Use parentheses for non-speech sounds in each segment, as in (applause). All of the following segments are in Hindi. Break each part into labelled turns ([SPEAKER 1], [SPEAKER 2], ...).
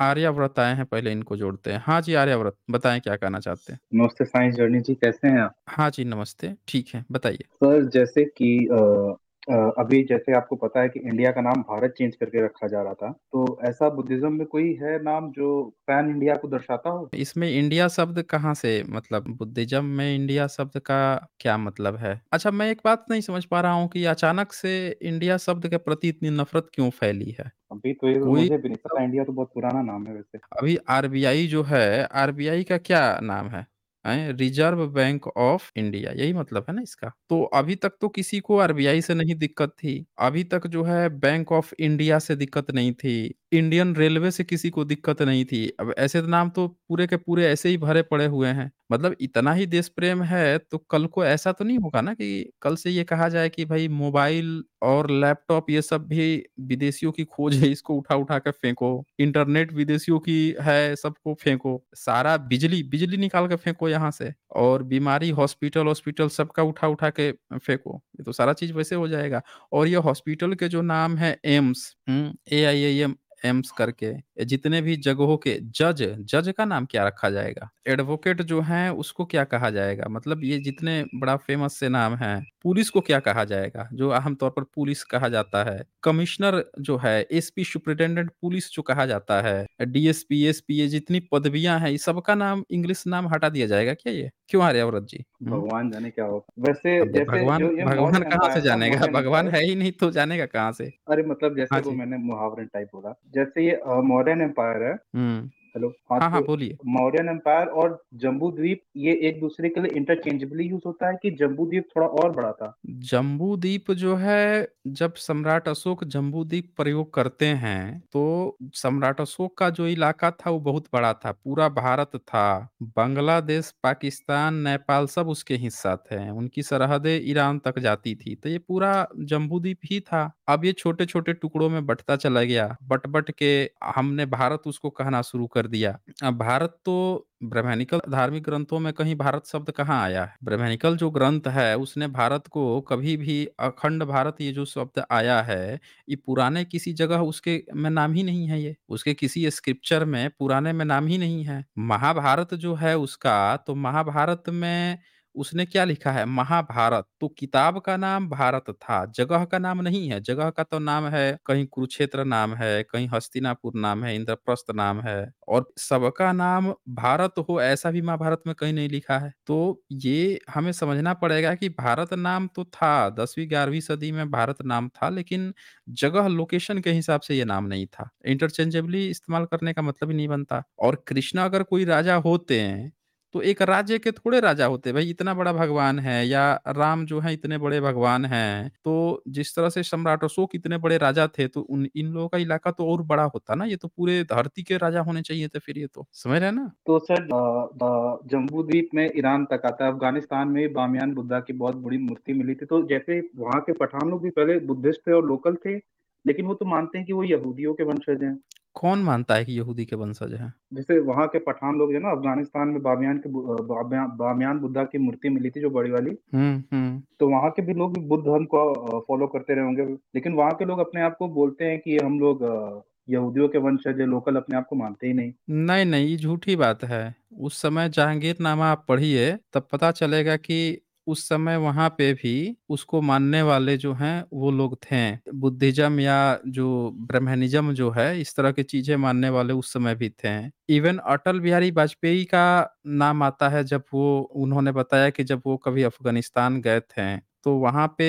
[SPEAKER 1] आर्यव्रत आए हैं, पहले इनको जोड़ते हैं। हाँ जी, आर्यव्रत बताएं क्या कहना चाहते हैं?
[SPEAKER 2] नमस्ते साइंस जर्नी जी,
[SPEAKER 1] कैसे हैं आप? हाँ जी, नमस्ते। ठीक है, बताइए।
[SPEAKER 2] सर, जैसे कि अभी जैसे आपको पता है कि इंडिया का नाम भारत चेंज करके रखा जा रहा था, तो ऐसा बुद्धिज़्म में कोई है नाम जो पैन इंडिया को दर्शाता हो?
[SPEAKER 1] इसमें इंडिया शब्द कहाँ से मतलब बुद्धिज़्म में इंडिया शब्द का क्या मतलब है? अच्छा मैं एक बात नहीं समझ पा रहा हूँ कि अचानक से इंडिया शब्द के प्रति इतनी नफ़रत क्यों फैली है?
[SPEAKER 2] अभी तो मुझे भी नहीं पता, इंडिया तो बहुत पुराना नाम है वैसे।
[SPEAKER 1] अभी आरबीआई जो है, आरबीआई का क्या नाम है? रिज़र्व बैंक ऑफ इंडिया यही मतलब है ना इसका? तो अभी तक तो किसी को आरबीआई से नहीं दिक्कत थी, अभी तक जो है बैंक ऑफ इंडिया से दिक्कत नहीं थी, इंडियन रेलवे से किसी को दिक्कत नहीं थी। अब ऐसे नाम तो पूरे के पूरे ऐसे ही भरे पड़े हुए हैं। मतलब इतना ही देश प्रेम है, तो कल को ऐसा तो नहीं होगा ना कि कल से ये कहा जाए कि भाई मोबाइल और लैपटॉप ये सब भी विदेशियों की खोज है, इसको उठा-उठा कर फेंको। इंटरनेट विदेशियों की है, सबको फेंको। सारा बिजली बिजली निकाल कर फेंको यहाँ से और बीमारी हॉस्पिटल-वॉस्पिटल सबका उठा-उठा के फेंको। ये तो सारा चीज़ वैसे हो जाएगा और ये हॉस्पिटल के जो नाम है AIIMS A I M AIIMS करके। जितने भी जगहों के जज जज का नाम क्या रखा जाएगा एडवोकेट जो है उसको क्या कहा जाएगा मतलब ये जितने बड़ा फेमस से नाम है पुलिस को क्या कहा जाएगा जो आमतौर पर पुलिस कहा जाता है कमिश्नर जो है एसपी सुप्रिटेंडेंट पुलिस जो कहा जाता है डीएसपी एसपी ये जितनी पदवियां हैं ये सबका नाम इंग्लिश नाम हटा दिया जाएगा क्या ये क्यों आ रहे औरत जी हम्म।
[SPEAKER 2] भगवान जाने क्या होगा वैसे जैसे भगवान भगवान कहाँ से जानेगा भगवान है
[SPEAKER 1] ही नहीं तो जानेगा कहाँ से
[SPEAKER 2] अरे मतलब जैसे हाँ मैंने मुहावरे टाइप बोला जैसे ये Moderna Empire, hum. हेलो हाँ हाँ, हाँ तो बोलिए मौर्यन एम्पायर और जम्बू द्वीप ये एक दूसरे के लिए इंटरचेंजेबली यूज होता है कि जम्बू द्वीप थोड़ा और बड़ा था
[SPEAKER 1] जम्बू द्वीप जो है जब सम्राट अशोक जम्बू द्वीप प्रयोग करते हैं तो सम्राट अशोक का जो इलाका था वो बहुत बड़ा था पूरा भारत था बांग्लादेश पाकिस्तान नेपाल सब उसके हिस्सा थे उनकी सरहदें ईरान तक जाती थी तो ये पूरा जम्बू द्वीप ही था अब ये छोटे छोटे टुकड़ों में बटता चला गया बट बट के हमने भारत उसको कहना शुरू कर कर दिया। अब भारत तो ब्राह्मणिकल धार्मिक ग्रंथों में कहीं भारत शब्द कहाँ आया है? ब्राह्मणिकल जो ग्रंथ है, उसने भारत को कभी भी अखंड भारत ये जो शब्द आया है, ये पुराने किसी जगह उसके में नाम ही नहीं है ये। उसके किसी स्क्रिप्चर में पुराने में नाम ही नहीं है। महाभारत जो है उसका, तो महाभारत में उसने क्या लिखा है महाभारत तो किताब का नाम भारत था जगह का नाम नहीं है जगह का तो नाम है कहीं कुरुक्षेत्र नाम है कहीं हस्तिनापुर नाम है इंद्रप्रस्थ नाम है और सबका नाम भारत हो ऐसा भी महाभारत में कहीं नहीं लिखा है तो ये हमें समझना पड़ेगा कि भारत नाम तो था दसवीं ग्यारहवीं सदी में भारत नाम था लेकिन जगह लोकेशन के हिसाब से ये नाम नहीं था इंटरचेंजेबली इस्तेमाल करने का मतलब ही नहीं बनता और कृष्णा अगर कोई राजा होते हैं तो एक राज्य के थोड़े राजा होते भाई इतना बड़ा भगवान है या राम जो है इतने बड़े भगवान हैं। तो जिस तरह से सम्राट अशोक इतने बड़े राजा थे तो उन इन लोगों का इलाका तो और बड़ा होता ना, ये तो पूरे धरती के राजा होने चाहिए थे फिर ये तो। समझ रहे ना?
[SPEAKER 2] तो सर जम्बू द्वीप में ईरान तक आता है, अफ़गानिस्तान में बामियान बुद्धा की बहुत बड़ी मूर्ति मिली थी, तो जैसे वहाँ के पठान लोग भी पहले बुद्धिस्ट थे और लोकल थे, लेकिन वो तो मानते हैं कि वो यहूदियों के वंशज हैं।
[SPEAKER 1] कौन मानता है कि यहूदी के वंशज हैं?
[SPEAKER 2] जैसे वहाँ के पठान लोग है ना अफ़गानिस्तान में बामियान के बामियान बुद्धा की मूर्ति मिली थी जो बड़ी वाली।
[SPEAKER 1] हुँ, हम्म, हम्म।
[SPEAKER 2] तो वहाँ के भी लोग बुद्ध धर्म को फ़ॉलो करते रहे होंगे। लेकिन वहाँ के लोग अपने आप को बोलते हैं कि हम लोग यहूदियों के वंशज है लोकल अपने आप को मानते ही नहीं।
[SPEAKER 1] नहीं, नहीं, ये झूठी बात है। उस समय जहांगीर नामा आप पढ़िए, तब पता चलेगा कि उस समय वहाँ पे भी उसको मानने वाले जो हैं, वो लोग थे। बुद्धिज़्म या जो ब्रह्मनिज़्म जो है, इस तरह की चीज़ें मानने वाले उस समय भी थे। इवन अटल बिहारी वाजपेयी का नाम आता है जब वो उन्होंने बताया कि जब वो कभी अफ़गानिस्तान गए थे। तो वहाँ पे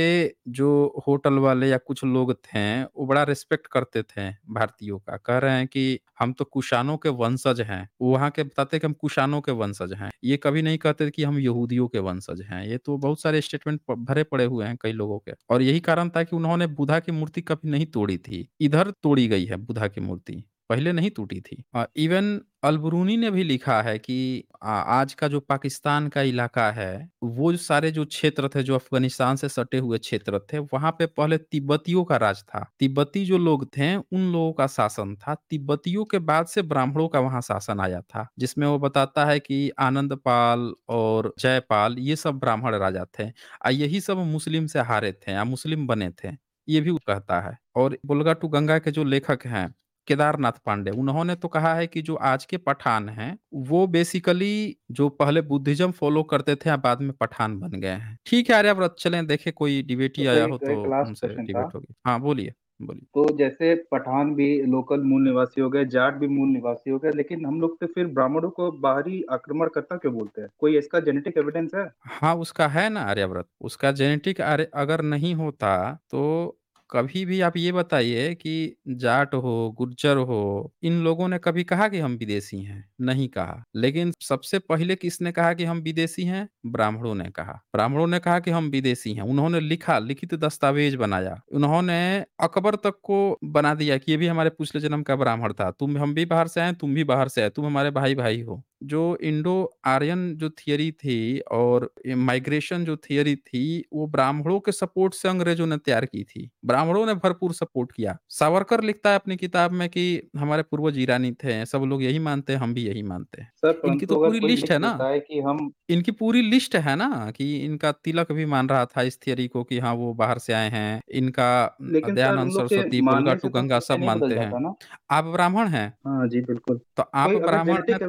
[SPEAKER 1] जो होटल वाले या कुछ लोग थे, वो बड़ा रिस्पेक्ट करते थे भारतीयों का। कह रहे हैं कि हम तो कुशानों के वंशज हैं। वहाँ के बताते कि हम कुशानों के वंशज हैं। ये कभी नहीं कहते कि हम यहूदियों के वंशज हैं। ये तो बहुत सारे स्टेटमेंट भरे पड़े हुए हैं कई लोगों के और यही कारण था कि उन्होंने बुधा की मूर्ति कभी नहीं तोड़ी थी। इधर तोड़ी गई है बुधा की मूर्ति। पहले नहीं टूटी थी। इवन अलबरूनी ने भी लिखा है कि आज का जो पाकिस्तान का इलाका है, वो सारे जो क्षेत्र थे, जो अफ़गानिस्तान से सटे हुए क्षेत्र थे, वहाँ पे पहले तिब्बतियों का राज था। तिब्बती जो लोग थे, उन लोगों का शासन था। तिब्बतियों के बाद से ब्राह्मणों का वहाँ शासन आया था, जिसमें वो बताता है कि पाल और जयपाल ये सब ब्राह्मण राजा थे। और यही सब मुस्लिम से हारे थे या मुस्लिम बने थे। ये भी कहता है और बोलगा टू गंगा' के जो लेखक हैं केदारनाथ पांडे उन्होंने तो कहा है कि जो आज के पठान हैं, वो बेसिकली जो पहले बुद्धिज्म फ़ॉलो करते थे, बाद में पठान बन गए हैं। ठीक है आर्यव्रत चले देखे कोई डिबेटी तो आया हो तो, तो उनसे डिबेट होगी। हाँ, बोलिए, बोलिए।
[SPEAKER 2] तो जैसे पठान भी लोकल मूल निवासी हो गए, जाट भी मूल निवासी हो गए, लेकिन हम लोग तो फिर ब्राह्मणों को बाहरी आक्रमण करता क्यों बोलते हैं? कोई इसका जेनेटिक एविडेंस है?
[SPEAKER 1] हाँ, उसका है ना आर्यव्रत उसका जेनेटिक अगर नहीं होता तो कभी भी आप ये बताइए कि जाट हो, गुर्जर हो, इन लोगों ने कभी कहा कि हम विदेशी हैं? नहीं कहा। लेकिन सबसे पहले किसने कहा कि हम विदेशी हैं? ब्राह्मणों ने कहा। ब्राह्मणों ने कहा कि हम विदेशी हैं। उन्होंने लिखा, लिखित दस्तावेज बनाया। उन्होंने अकबर तक को बना दिया कि ये भी हमारे पिछले जन्म का ब्राह्मण था। तुम हम भी बाहर से आए, तुम भी बाहर से आए, तुम हमारे भाई-भाई हो। जो इंडो आर्यन जो थियरी थी और माइग्रेशन जो थियरी थी, वो ब्राह्मणों के सपोर्ट से अंग्रेजों ने तैयार की थी। ग्रामीणों ने भरपूर सपोर्ट किया। सावरकर लिखता है अपनी किताब में कि हमारे पूर्वज ईरानी थे, सब लोग यही मानते हैं, हम भी यही मानते हैं। सर, इनकी तो पूरी लिस्ट है ना। कि हम इनकी पूरी लिस्ट है ना कि इनका तिलक भी मान रहा था इस थियरी को कि हाँ, वो बाहर से आए हैं। इनका दयानंद सरस्वती, मुर्गा मानने तो टू गंगा सब मानते हैं। आप ब्राह्मण है हाँ, जी, बिल्कुल। तो आप ब्राह्मण जेनेटिक तो तो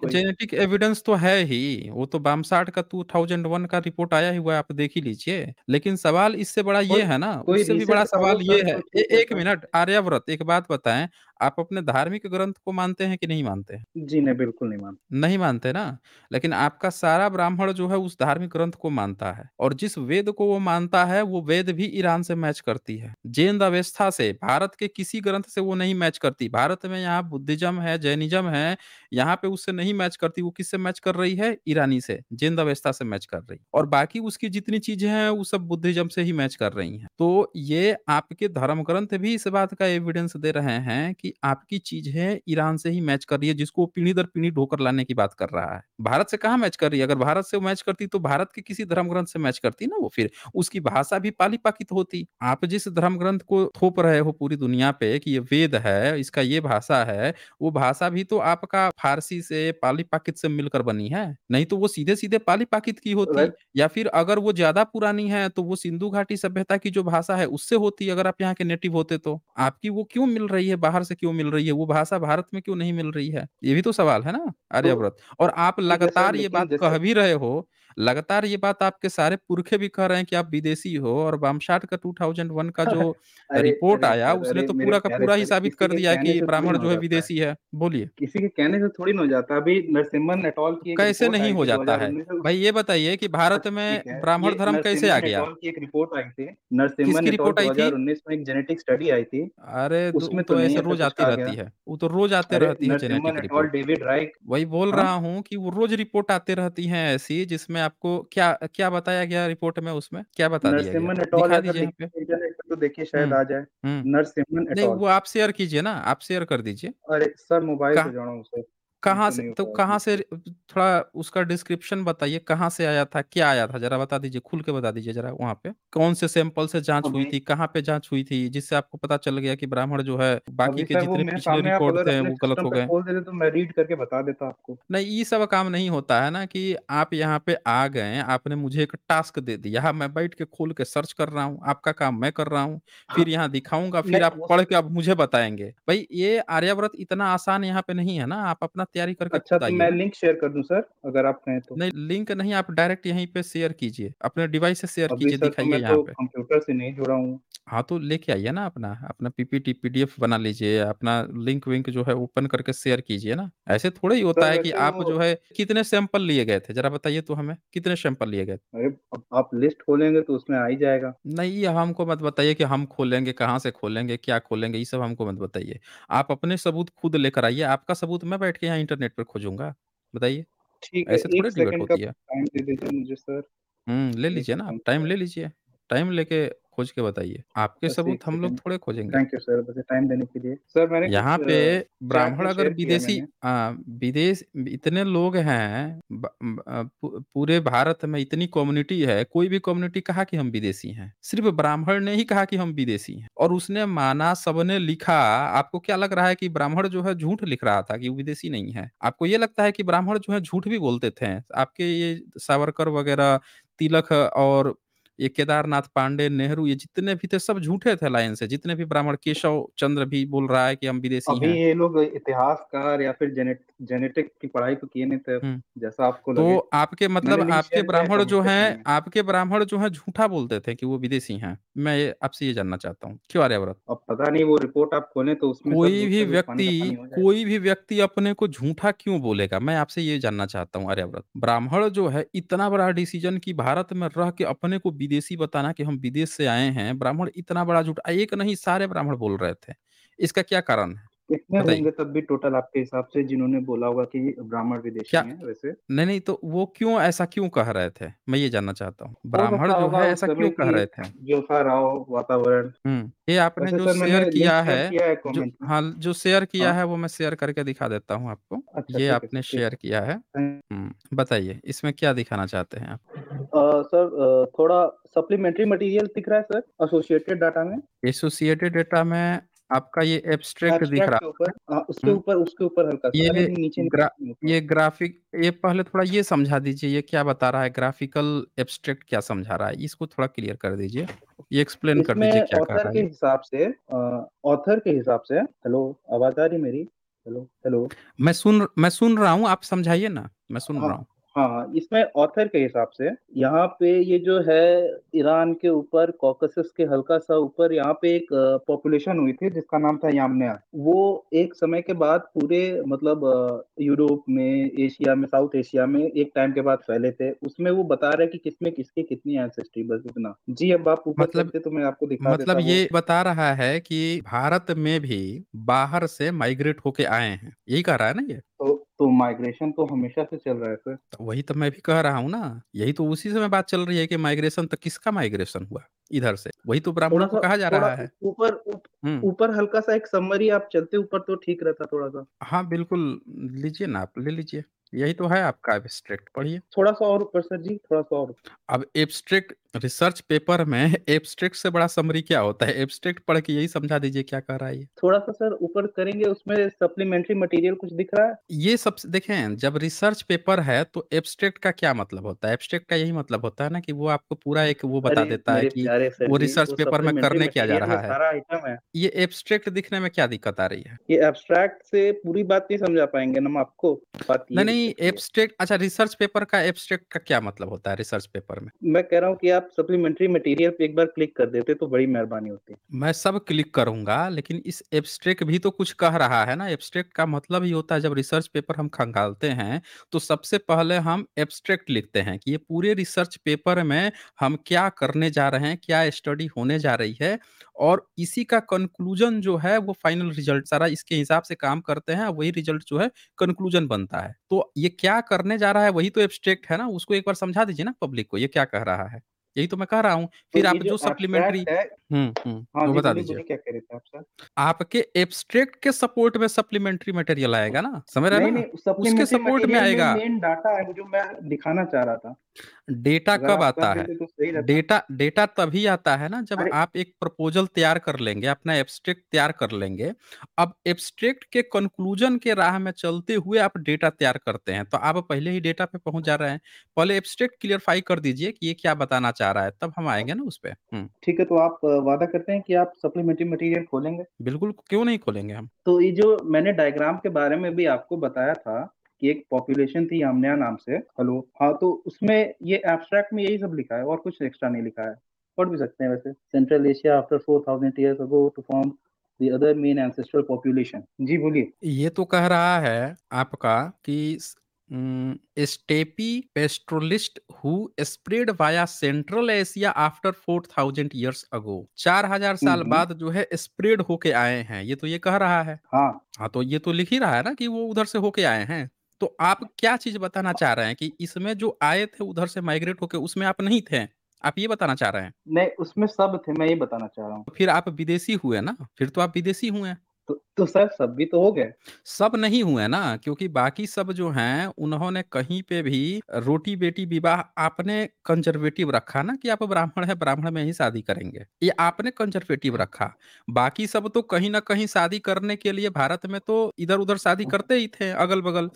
[SPEAKER 1] अच्छा। एविडेंस तो है ही, वो तो बामसाट का 2001 का रिपोर्ट आया ही हुआ है, आप देख ही लीजिए। लेकिन सवाल इससे बड़ा ये है ना उससे भी बड़ा सवाल ये तो है एक मिनट आर्यव्रत एक बात बताएं आप अपने धार्मिक ग्रंथ को मानते हैं कि नहीं मानते? हैं
[SPEAKER 2] जी नहीं, बिल्कुल नहीं
[SPEAKER 1] मानते नहीं मानते ना? लेकिन आपका सारा ब्राह्मण जो है उस धार्मिक ग्रंथ को मानता है और जिस वेद को वो मानता है, वो वेद भी ईरान से मैच करती है। जैन अवस्था से, भारत के किसी ग्रंथ से वो नहीं मैच करती। भारत में यहाँ बुद्धिज़्म है, जैनिज़्म है, यहाँ पे उससे नहीं मैच करती। वो किससे मैच कर रही है? ईरानी से, जैन अवस्था से मैच कर रही। और बाकी उसकी जितनी चीज़ें हैं, वो सब बुद्धिज़्म से ही मैच कर रही है तो ये आपके धर्म ग्रंथ भी इस बात का एविडेंस दे रहे हैं कि कि आपकी चीज है ईरान से ही मैच कर रही है जिसको पीढ़ी दर पीढ़ी ढोकर लाने की बात कर रहा है भारत से कहा मैच कर रही है अगर भारत से मैच करती तो भारत के किसी धर्म ग्रंथ से मैच करती ना वो फिर उसकी भाषा भी पाली पाकित होती आप जिस धर्म ग्रंथ को थोप रहे हो पूरी दुनिया पे कि ये वेद है इसका ये भाषा है वो भाषा भी तो आपका फारसी से पाली पाकित से मिलकर बनी है नहीं तो वो सीधे सीधे पाली पाकित की होती या फिर अगर वो ज्यादा पुरानी है तो वो सिंधु घाटी सभ्यता की जो भाषा है उससे होती अगर आप यहाँ के नेटिव होते तो आपकी वो क्यों मिल रही है बाहर से क्यों मिल रही है वो भाषा भारत में क्यों नहीं मिल रही है ये भी तो सवाल है ना तो आर्यव्रत और आप तो लगातार ये बात कह भी रहे हो लगातार ये बात आपके सारे पुरखे भी कह रहे हैं कि आप विदेशी हो और बामशाट का 2001 का जो अरे रिपोर्ट अरे आया सर, उसने तो पूरा का पूरा ही साबित कर दिया कि ब्राह्मण जो है विदेशी है बोलिए
[SPEAKER 2] किसी के कहने से थोड़ी ना हो जाता अभी नरसिम्हन एटॉल की कैसे नहीं हो जाता है
[SPEAKER 1] भाई ये बताइए कि भारत अच्छा, में ब्राह्मण धर्म कैसे आ गया की
[SPEAKER 2] एक रिपोर्ट आई थी नरसिम्हन किसकी रिपोर्ट आई थी 2019 में एक जेनेटिक स्टडी आई थी
[SPEAKER 1] अरे उसमें तो, तो ऐसे रोज आती रहती है वो तो रोज आते रहती है जेनेटिक रिपोर्ट डेविड राइक वही बोल हाँ। रहा हूँ कि वो रोज रिपोर्ट आते रहती है ऐसी जिसमें आपको क्या क्या बताया गया रिपोर्ट में उसमें? क्या बता दिया गया? दिखा दीजिए यहाँ
[SPEAKER 2] पे। इंटरनेट तो देखिए हम्म, शायद आ जाए। नर्स हम्म। नरसिम्हन
[SPEAKER 1] नहीं, वो आप शेयर कीजिए ना, आप शेयर कर दीजिए।
[SPEAKER 2] अरे सर मोबाइल से जोड़ा हूँ सर।
[SPEAKER 1] कहाँ से तो कहाँ से थोड़ा उसका डिस्क्रिप्शन बताइए कहाँ से आया था? क्या आया था? ज़रा बता दीजिए, खुल के बता दीजिए ज़रा वहाँ पे। कौन से सैंपल से जाँच हुई थी? कहाँ पे जाँच हुई थी? जिससे आपको पता चल गया कि ब्राह्मण जो है बाकी के जितने पिछले रिकॉर्ड थे वो गलत हो गए?
[SPEAKER 2] तो मैं रीड करके बता देता आपको।
[SPEAKER 1] नहीं, ये सब काम नहीं होता है ना कि आप यहाँ पे आ गए, आपने मुझे एक टास्क दे दिया। यहाँ मैं बैठ के खोल के सर्च कर रहा हूँ, आपका काम मैं कर रहा हूँ, फिर हाँ। यहाँ दिखाऊंगा फिर आप पढ़ के आप मुझे बताएंगे भाई ये आर्यावर्त इतना आसान यहाँ पे नहीं है ना, आप अपना तैयारी करके अच्छा तो मैं लिंक शेयर कर दूं सर अगर आप कहें तो? नहीं, लिंक नहीं आप डायरेक्ट यहीं पे शेयर कीजिए। अपने डिवाइस से शेयर कीजिए तो दिखाइए यहाँ तो पे। कंप्यूटर से नहीं जुड़ा हूँ। हाँ, तो लेके आइए ना अपना, अपना पीपीटी पीडीएफ बना लीजिए, अपना लिंक विंक जो है ओपन करके शेयर कीजिए ना। ऐसे थोड़ा ही होता है कि आप जो है कितने सैंपल लिए गए थे? ज़रा बताइए तो हमें, कितने सैंपल लिए गए
[SPEAKER 2] थे? अरे, आप लिस्ट खोलेंगे तो उसमें आ ही जाएगा।
[SPEAKER 1] नहीं, हमको मत बताइए कि हम खोलेंगे, कहाँ से खोलेंगे, क्या खोलेंगे, ये सब हमको मत बताइए। आप अपने सबूत खुद लेकर आइए, आपका सबूत मैं बैठ के यहाँ मैं इंटरनेट पर खोजूंगा बताइए, ऐसे तो थोड़े डिबेट होती
[SPEAKER 2] है। मुझे सर।
[SPEAKER 1] हम्म ले लीजिए ना टाइम ले लीजिए। टाइम लेके खोज के बताइए, आपके सबूत हम लोग थोड़े खोजेंगे।
[SPEAKER 2] थैंक यू सर, मुझे टाइम देने के लिए। सर मैंने यहाँ पे
[SPEAKER 1] ब्राह्मण अगर विदेशी विदेश इतने लोग हैं पूरे भारत में इतनी कम्युनिटी है, कोई भी कम्युनिटी कहा कि हम विदेशी हैं। सिर्फ़ ब्राह्मण ने ही कहा कि हम विदेशी हैं और उसने माना, सबने लिखा। आपको क्या लग रहा है कि ब्राह्मण जो है झूठ लिख रहा था कि वो विदेशी नहीं है? आपको ये लगता है कि ब्राह्मण जो है झूठ भी बोलते थे? आपके ये सावरकर वगैरह, तिलक और ये केदारनाथ पांडे, नेहरू ये जितने भी थे सब झूठे थे लाइन से, जितने भी ब्राह्मण केशव चंद्र भी बोल रहा है कि हम विदेशी अभी हैं। ये
[SPEAKER 2] लोग इतिहासकार या फिर जेनेट जेनेटिक की पढ़ाई तो किए नहीं थे, जैसा आपको तो लगे। तो आपके मतलब आपके ब्राह्मण जो है हैं
[SPEAKER 1] आपके ब्राह्मण जो हैं झूठा बोलते थे कि वो विदेशी है मैं आपसे ये जानना चाहता हूँ, क्यों आर्यव्रत? अब
[SPEAKER 2] पता नहीं वो रिपोर्ट आप खोले तो उसमें कोई भी व्यक्ति
[SPEAKER 1] कोई भी व्यक्ति अपने को झूठा क्यों बोलेगा? मैं आपसे ये जानना चाहता हूँ आर्यव्रत। ब्राह्मण जो है इतना बड़ा डिसीजन की भारत में रह के अपने को विदेशी बताना कि हम विदेश से आए हैं, ब्राह्मण इतना बड़ा झूठ एक नहीं सारे ब्राह्मण बोल रहे थे। इसका क्या कारण है? कितने होंगे
[SPEAKER 2] तब भी टोटल आपके हिसाब से जिन्होंने बोला होगा कि ब्राह्मण विदेशी हैं वैसे?
[SPEAKER 1] नहीं, नहीं तो वो क्यों ऐसा क्यों कह रहे थे? मैं ये जानना चाहता हूँ। ब्राह्मण जो है ऐसा क्यों कह रहे थे?
[SPEAKER 2] जो था राव वातावरण।
[SPEAKER 1] हम्म, ये आपने जो शेयर किया है, हाँ, जो शेयर किया हाँ। है वो मैं शेयर करके दिखा देता हूँ आपको। अच्छा, ये आपने शेयर किया है। हम्म, बताइए इसमें क्या दिखाना चाहते हैं आप?
[SPEAKER 2] सर थोड़ा सप्लीमेंट्री मटेरियल दिख रहा है सर एसोसिएटेड डाटा में?
[SPEAKER 1] एसोसिएटेड डाटा में आपका ये एब्स्ट्रैक्ट दिख रहा है
[SPEAKER 2] हाँ, उसके हम्म। ऊपर उसके ऊपर हल्का ये नीचे
[SPEAKER 1] ये ग्राफिक ये पहले थोड़ा ये समझा दीजिए ये क्या बता रहा है ग्राफिकल एब्स्ट्रैक्ट क्या समझा रहा है इसको थोड़ा क्लियर कर दीजिए ये एक्सप्लेन कर दीजिए क्या कर रहा है
[SPEAKER 2] हिसाब से ऑथर के हिसाब से हेलो आवाज आ रही मेरी
[SPEAKER 1] हेलो हेलो मैं सुन मैं सुन रहा हूँ आप समझाइए ना मैं सुन हाँ, रहा हूँ
[SPEAKER 2] हाँ इसमें ऑथर के हिसाब से यहाँ पे ये जो है ईरान के ऊपर कॉकसस के हल्का सा ऊपर यहाँ पे एक पॉपुलेशन हुई थी जिसका नाम था यामनिया वो एक समय के बाद पूरे मतलब यूरोप में एशिया में साउथ एशिया में एक टाइम के बाद फैले थे उसमें वो बता रहा है कि किसमें किसके कितनी एंसेस्ट्री बस इतना जी अब आप ऊपर मतलब तो मैं आपको दिखा मतलब ये
[SPEAKER 1] बता रहा है की भारत में भी बाहर से माइग्रेट होके आए हैं यही कह रहा है ना ये
[SPEAKER 2] तो तो माइग्रेशन तो हमेशा से चल रहा है सर।
[SPEAKER 1] तो वही तो मैं भी कह रहा हूँ ना, यही तो उसी समय बात चल रही है कि माइग्रेशन तो किसका माइग्रेशन हुआ इधर से? वही तो ब्राह्मण को कहा जा रहा है।
[SPEAKER 2] ऊपर हम्म। ऊपर हल्का-सा एक समरी आप चलते ऊपर तो ठीक रहता
[SPEAKER 1] थोड़ा-सा। हाँ, बिल्कुल लीजिए ना आप, ले लीजिए। यही तो है आपका एब्स्ट्रैक्ट पढ़िए थोड़ा सा और ऊपर सर जी थोड़ा सा और अब एब्स्ट्रैक्ट रिसर्च पेपर में एब्स्ट्रैक्ट से बड़ा समरी क्या होता है एब्स्ट्रैक्ट पढ़ के यही समझा दीजिए क्या कह रहा है
[SPEAKER 2] थोड़ा सा सर ऊपर करेंगे उसमें सप्लीमेंट्री मटेरियल कुछ दिख रहा है
[SPEAKER 1] ये सब देखें जब रिसर्च पेपर है तो एब्स्ट्रैक्ट का क्या मतलब होता है एब्स्ट्रैक्ट का यही मतलब होता है ना कि वो आपको पूरा एक वो बता देता है की वो रिसर्च पेपर में करने क्या जा रहा है ये एब्स्ट्रैक्ट दिखने में क्या दिक्कत आ रही है
[SPEAKER 2] ये एब्स्ट्रैक्ट से पूरी बात नहीं समझा पाएंगे ना आपको नहीं नहीं
[SPEAKER 1] एब्स्ट्रैक्ट अच्छा रिसर्च पेपर का एब्स्ट्रैक्ट का क्या मतलब होता है रिसर्च पेपर में
[SPEAKER 2] मैं कह रहा हूँ कि आप सप्लीमेंट्री मटेरियल पे एक बार क्लिक कर देते तो बड़ी मेहरबानी होती
[SPEAKER 1] मैं सब क्लिक करूंगा लेकिन इस एब्स्ट्रैक्ट भी तो कुछ कह रहा है ना एब्स्ट्रैक्ट का मतलब ही होता है जब रिसर्च पेपर हम खंगालते हैं तो सबसे पहले हम एब्स्ट्रैक्ट लिखते हैं कि ये पूरे रिसर्च पेपर में हम क्या करने जा रहे हैं क्या स्टडी होने जा रही है और इसी का कंक्लूजन जो है वो फाइनल रिजल्ट सारा इसके हिसाब से काम करते हैं वही रिजल्ट जो है कंक्लूजन बनता है तो ये क्या करने जा रहा है वही तो एब्स्ट्रेक्ट है ना उसको एक बार समझा दीजिए ना पब्लिक को ये क्या कह रहा है यही तो मैं कह रहा हूँ तो फिर तो आप जो सप्लीमेंट्री
[SPEAKER 2] हम्म,
[SPEAKER 1] हम्म हाँ बता
[SPEAKER 2] दीजिए
[SPEAKER 1] आपके एब्स्ट्रेक्ट के सपोर्ट में सप्लीमेंट्री मटेरियल आएगा ना समझ रहे हैं उसके सपोर्ट में आएगा
[SPEAKER 2] डाटा है जो मैं दिखाना चाह रहा था
[SPEAKER 1] डेटा कब आता है? तो डेटा डेटा तभी आता है ना जब आप एक प्रपोज़ल तैयार कर लेंगे, अपना एब्स्ट्रैक्ट तैयार कर लेंगे। अब एब्स्ट्रैक्ट के कंक्लूजन के राह में चलते हुए आप डेटा तैयार करते हैं, तो आप पहले ही डेटा पे पहुंच जा रहे हैं। पहले एब्स्ट्रैक्ट क्लियरफाई कर दीजिए कि ये क्या बताना चाह रहा है, तब हम आएंगे ना उसपे। हम्म। ठीक है, तो आप
[SPEAKER 2] वादा करते हैं कि आप सप्लीमेंट्री मटीरियल खोलेंगे?
[SPEAKER 1] बिल्कुल, क्यों नहीं खोलेंगे हम?
[SPEAKER 2] तो ये जो मैंने डायग्राम के बारे में भी आपको बताया था कि एक पॉपुलेशन थी यामन्या नाम से हेलो हाँ तो उसमें ये एब्स्ट्रैक्ट में यही सब लिखा है और कुछ एक्स्ट्रा नहीं लिखा है पढ़ भी सकते हैं वैसे central Asia after four thousand years ago to form the other main ancestral population जी बोलिए
[SPEAKER 1] ये तो कह रहा है आपका कि steppe pastoralist who spread via central Asia after four thousand years ago चार हजार साल हम्म। बाद जो है स्प्रेड होके आए हैं ये तो ये कह रहा है हाँ हाँ तो ये तो लिख ही रहा है ना कि वो उधर से होके आए हैं तो आप क्या चीज़ बताना चाह रहे हैं कि इसमें जो आए थे उधर से माइग्रेट होके उसमें आप नहीं थे? आप ये बताना चाह रहे हैं?
[SPEAKER 2] नहीं, उसमें सब थे, मैं ये बताना
[SPEAKER 1] चाह रहा हूँ। फिर आप विदेशी हुए ना? फिर तो आप विदेशी हुए। तो तो सर सब भी तो हो गए। सब नहीं हुए ना क्योंकि बाकी सब जो हैं उन्होंने कहीं पे भी रोटी-बेटी विवाह आपने कंजर्वेटिव रखा ना कि आप ब्राह्मण है ब्राह्मण में ही शादी करेंगे। ये आपने कंजर्वेटिव रखा। बाकी सब तो कहीं ना कहीं शादी करने के लिए भारत में तो इधर-उधर शादी हाँ। करते ही थे अगल-बगल।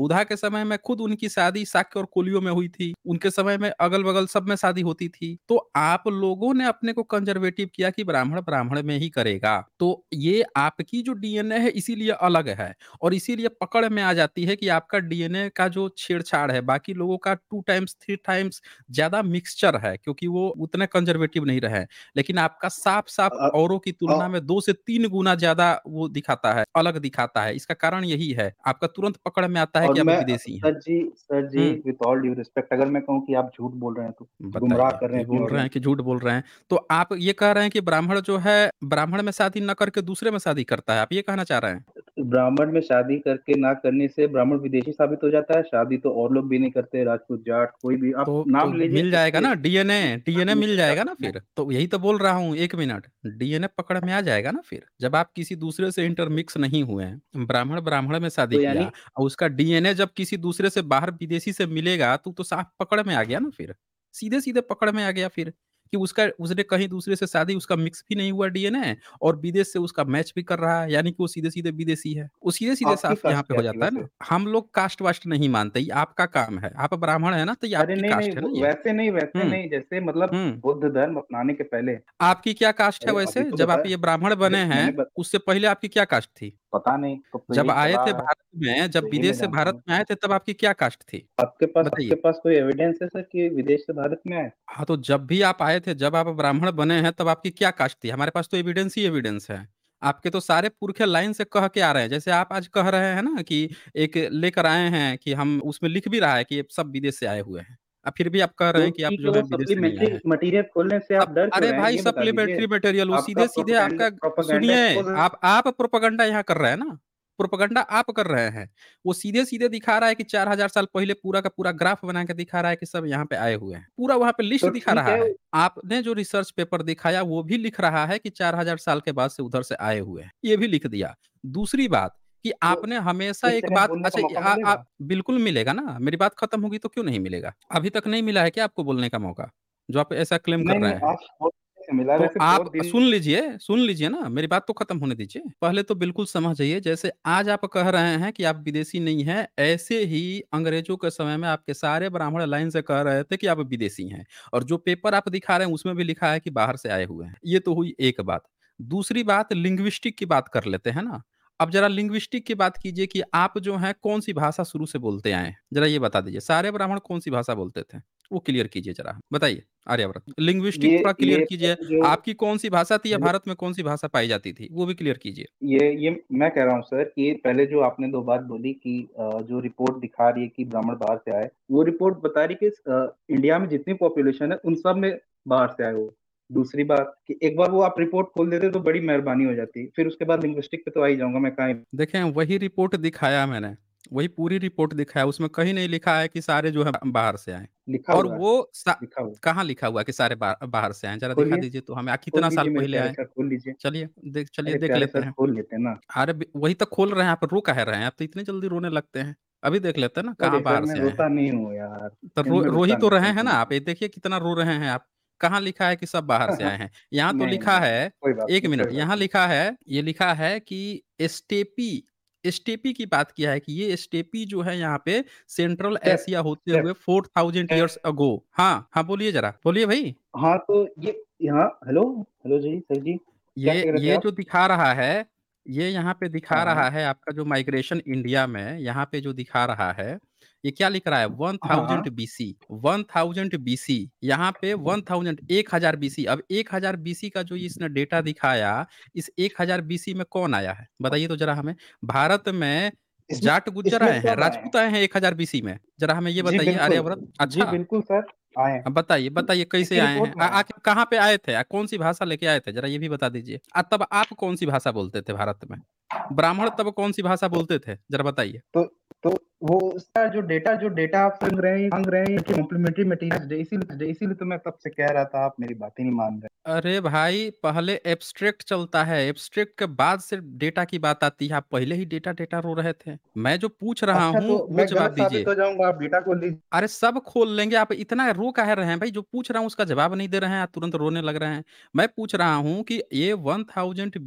[SPEAKER 1] बुधा के समय में खुद उनकी शादी साक्य और कोलियो में हुई थी। उनके समय में अगल-बगल सब में शादी होती थी। तो आप लोगों ने अपने को कंजर्वेटिव किया कि ब्राह्मण, ब्राह्मण में ही करेगा। तो ये आपकी जो डीएनए है इसीलिए अलग है और इसीलिए पकड़ में आ जाती है कि आपका डीएनए का जो छेड़छाड़ है बाकी लोगों का टू टाइम्स थ्री टाइम्स ज्यादा मिक्सचर है क्योंकि वो उतने कंजर्वेटिव नहीं रहे लेकिन आपका साफ साफ औरों की तुलना में दो से तीन गुना ज्यादा वो दिखाता है अलग दिखाता है इसका कारण यही है आपका तुरंत पकड़ में आता है कि आप विदेशी sir
[SPEAKER 2] ji sir ji with all due respect अगर
[SPEAKER 1] मैं कहूँ कि आप झूठ बोल रहे हैं तो गुमराह कर रहे हैं बोल रहे हैं कि झूठ बोल रहे हैं तो आप ये कह रहे हैं कि ब्राह्मण जो है ब्राह्मण में शादी न करके दूसरे में शादी करता है आप ये कहना चाह रहे हैं ब्राह्मण
[SPEAKER 2] में शादी करके ना करने से ब्राह्मण विदेशी साबित हो जाता है शादी तो और लोग भी नहीं करते राजपूत जाट कोई भी आप तो, नाम तो मिल जाएगा
[SPEAKER 1] ना डीएनए डीएनए मिल (laughs) जाएगा ना फिर तो यही तो बोल रहा हूँ एक मिनट डीएनए पकड़ में आ जाएगा ना फिर जब आप किसी दूसरे से इंटरमिक्स नहीं हुए हैं ब्राह्मण ब्राह्मण में शादी तो किया और उसका डीएनए जब किसी दूसरे से बाहर विदेशी से मिलेगा तो साफ पकड़ में आ गया ना फिर सीधे सीधे पकड़ में आ गया फिर कि उसका उसने कहीं दूसरे से शादी उसका मिक्स भी नहीं हुआ डीएनए और विदेश से उसका मैच भी कर रहा है यानी कि वो सीधे सीधे विदेशी है वो सीधे सीधे साफ यहाँ पे हो जाता है ना हम लोग कास्ट वास्ट नहीं मानते ये आपका काम है आप ब्राह्मण तो है ना तो कास्ट है वैसे नहीं वैसे हम्म। नहीं
[SPEAKER 2] जैसे मतलब हम्म। बुद्ध धर्म अपनाने के पहले
[SPEAKER 1] आपकी क्या कास्ट है वैसे तो जब आप ये ब्राह्मण बने हैं उससे पहले आपकी क्या कास्ट थी पता नहीं तो जब आए थे भारत में तो जब विदेश से भारत में आए थे तब आपकी क्या कास्ट थी आपके पास आपके पास कोई एविडेंस है सर कि विदेश से भारत में आए हाँ तो जब भी आप आए आए थे, जब आप ब्राह्मण बने हैं तब आपकी क्या कास्ट थी? हमारे पास तो एविडेंस ही एविडेंस है। आपके तो सारे पुरखे लाइन से कह के आ रहे हैं। जैसे आप आज कह रहे हैं ना कि एक लेकर आए हैं कि हम उसमें लिख भी रहा है कि ये सब विदेश से आए हुए हैं। अब फिर भी आप कह रहे हैं कि आप जो है
[SPEAKER 2] मटेरियल खोलने से आप डर तो अरे भाई सप्लीमेंट्री मटेरियल सीधे-सीधे आपका सुनिए आप
[SPEAKER 1] आप प्रोपेगेंडा यहाँ कर रहे हैं ना। प्रोपगंडा आप कर रहे हैं वो सीधे सीधे दिखा रहा है कि चार हजार साल पहले पूरा का पूरा ग्राफ बना के दिखा रहा है कि सब यहाँ पे आए हुए हैं पूरा वहाँ पे लिस्ट तो दिखा रहा है।, है आपने जो रिसर्च पेपर दिखाया वो भी लिख रहा है कि चार हजार साल के बाद से उधर से आए हुए हैं ये भी लिख दिया दूसरी बात कि तो आपने हमेशा एक बात अच्छा आ, हाँ, आ, बिल्कुल मिलेगा ना मेरी बात खत्म होगी तो क्यों नहीं मिलेगा अभी तक नहीं मिला है क्या आपको बोलने का मौका जो आप ऐसा क्लेम कर रहे
[SPEAKER 2] हैं मिला तो आप सुन
[SPEAKER 1] लीजिए सुन लीजिए ना मेरी बात तो खत्म होने दीजिए पहले तो बिल्कुल समझ जाइए जैसे आज आप कह रहे हैं कि आप विदेशी नहीं है ऐसे ही अंग्रेजों के समय में आपके सारे ब्राह्मण लाइन से कह रहे थे कि आप विदेशी हैं और जो पेपर आप दिखा रहे हैं उसमें भी लिखा है कि बाहर से आए हुए हैं ये तो हुई एक बात दूसरी बात लिंग्विस्टिक की बात कर लेते हैं ना अब जरा लिंग्विस्टिक की बात कीजिए कि आप जो है कौन सी भाषा शुरू से बोलते आए जरा ये बता दीजिए सारे ब्राह्मण कौन सी भाषा बोलते थे वो क्लियर कीजिए जरा बताइए आर्यावर्त लिंग्विस्टिक थोड़ा क्लियर कीजिए आपकी कौन सी
[SPEAKER 2] भाषा थी या भारत
[SPEAKER 1] में कौन सी भाषा पाई जाती थी वो भी क्लियर कीजिए
[SPEAKER 2] ये ये मैं कह रहा हूँ सर ये पहले जो आपने दो बात बोली कि जो रिपोर्ट दिखा रही है कि ब्राह्मण बाहर से आए वो रिपोर्ट बता रही कि इंडिया में जितनी पॉपुलेशन है उन सब में बाहर से आए वो दूसरी बात कि एक बार वो आप रिपोर्ट खोल देते तो बड़ी मेहरबानी हो जाती फिर उसके बाद लिंग्विस्टिक पे तो आ ही जाऊंगा मैं कहा
[SPEAKER 1] देखें वही रिपोर्ट दिखाया मैंने वही पूरी रिपोर्ट दिखा है उसमें कहीं नहीं लिखा है कि सारे जो है बाहर से आए लिखा और वो लिखा कहाँ लिखा हुआ कि सारे बाहर, बाहर से आए जरा दिखा दीजिए तो हमें कितना साल पहले आए चलिए देख चलिए देख लेते हैं खोल लेते हैं ना अरे वही तो खोल रहे हैं आप रो कह रहे हैं आप तो इतने जल्दी रोने लगते हैं अभी देख लेते हैं ना कहाँ बाहर से आए
[SPEAKER 2] नहीं यार तो रो, ही तो रहे हैं ना
[SPEAKER 1] आप ये देखिए कितना रो रहे हैं आप कहाँ लिखा है कि सब बाहर से आए हैं (laughs) यहाँ तो लिखा है एक मिनट यहाँ लिखा है ये लिखा है कि एस्टेपी स्टेपी की बात किया है कि ये स्टेपी जो है यहाँ पे सेंट्रल एशिया होते हुए फोर थाउजेंड ईयर्स अगो हाँ हाँ बोलिए जरा बोलिए भाई हाँ तो ये यहाँ हेलो हेलो जी सर जी ये ये जो दिखा रहा है ये यहाँ पे दिखा हाँ, रहा हाँ। है आपका जो माइग्रेशन इंडिया में यहाँ पे जो दिखा रहा है ये क्या लिख रहा है हाँ, वन हाँ। Thousand B C one thousand B C यहाँ पे हाँ। वन थाउजेंड एक हजार बी सी अब एक हजार बी सी का जो इसने डेटा दिखाया इस एक हजार बी सी में कौन आया है बताइए तो जरा हमें भारत में जाट गुजर आए हैं राजपूत आए हैं एक हजार बी सी में जरा हमें ये बताइए आर्यव्रत अच्छा बिल्कुल सर आए बताइए बताइए कैसे आए हैं आके कहाँ पे आए थे कौन सी भाषा लेके आए थे जरा ये भी बता दीजिए तब आप कौन सी भाषा बोलते थे भारत में ब्राह्मण तब कौन सी भाषा बोलते थे जरा बताइए
[SPEAKER 2] तो तो वो उसका जो डेटा जो डेटा आप मांग रहे हैं मांग रहे हैं कि कॉम्प्लीमेंट्री मटेरियल इसीलिए इसीलिए तो मैं तब से कह रहा था आप मेरी बातें नहीं मान रहे
[SPEAKER 1] अरे भाई पहले एब्स्ट्रैक्ट चलता है एब्स्ट्रैक्ट के बाद सिर्फ डेटा की बात आती है आप पहले ही डेटा डेटा रो रहे थे मैं जो पूछ रहा अच्छा, हूँ तो जवाब दीजिए तो जाऊंगा आप डेटा को लीजिए अरे सब खोल लेंगे आप इतना रो कह रहे हैं भाई जो पूछ रहा हूँ उसका जवाब नहीं दे रहे हैं आप तुरंत रोने लग रहे हैं मैं पूछ रहा हूँ की ये वन थाउजेंड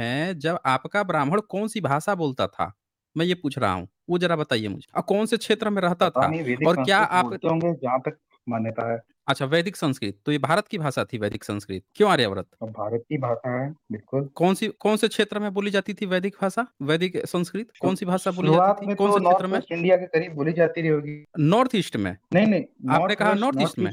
[SPEAKER 1] में जब आपका ब्राह्मण कौन सी भाषा बोलता था मैं ये पूछ रहा हूँ वो जरा बताइए मुझे और कौन से क्षेत्र में रहता था और क्या आप होंगे जहाँ तक मान्यता है अच्छा वैदिक संस्कृत तो ये भारत की भाषा थी वैदिक संस्कृत क्यों आर्यावर्त भारत की भाषा है बिल्कुल कौन सी कौन से क्षेत्र में बोली जाती थी वैदिक भाषा वैदिक संस्कृत कौन सी भाषा बोली जाती
[SPEAKER 2] थी कौन तो से क्षेत्र में इंडिया के करीब बोली जाती रही होगी
[SPEAKER 1] नॉर्थ ईस्ट में नहीं नहीं आपने कहा नॉर्थ ईस्ट में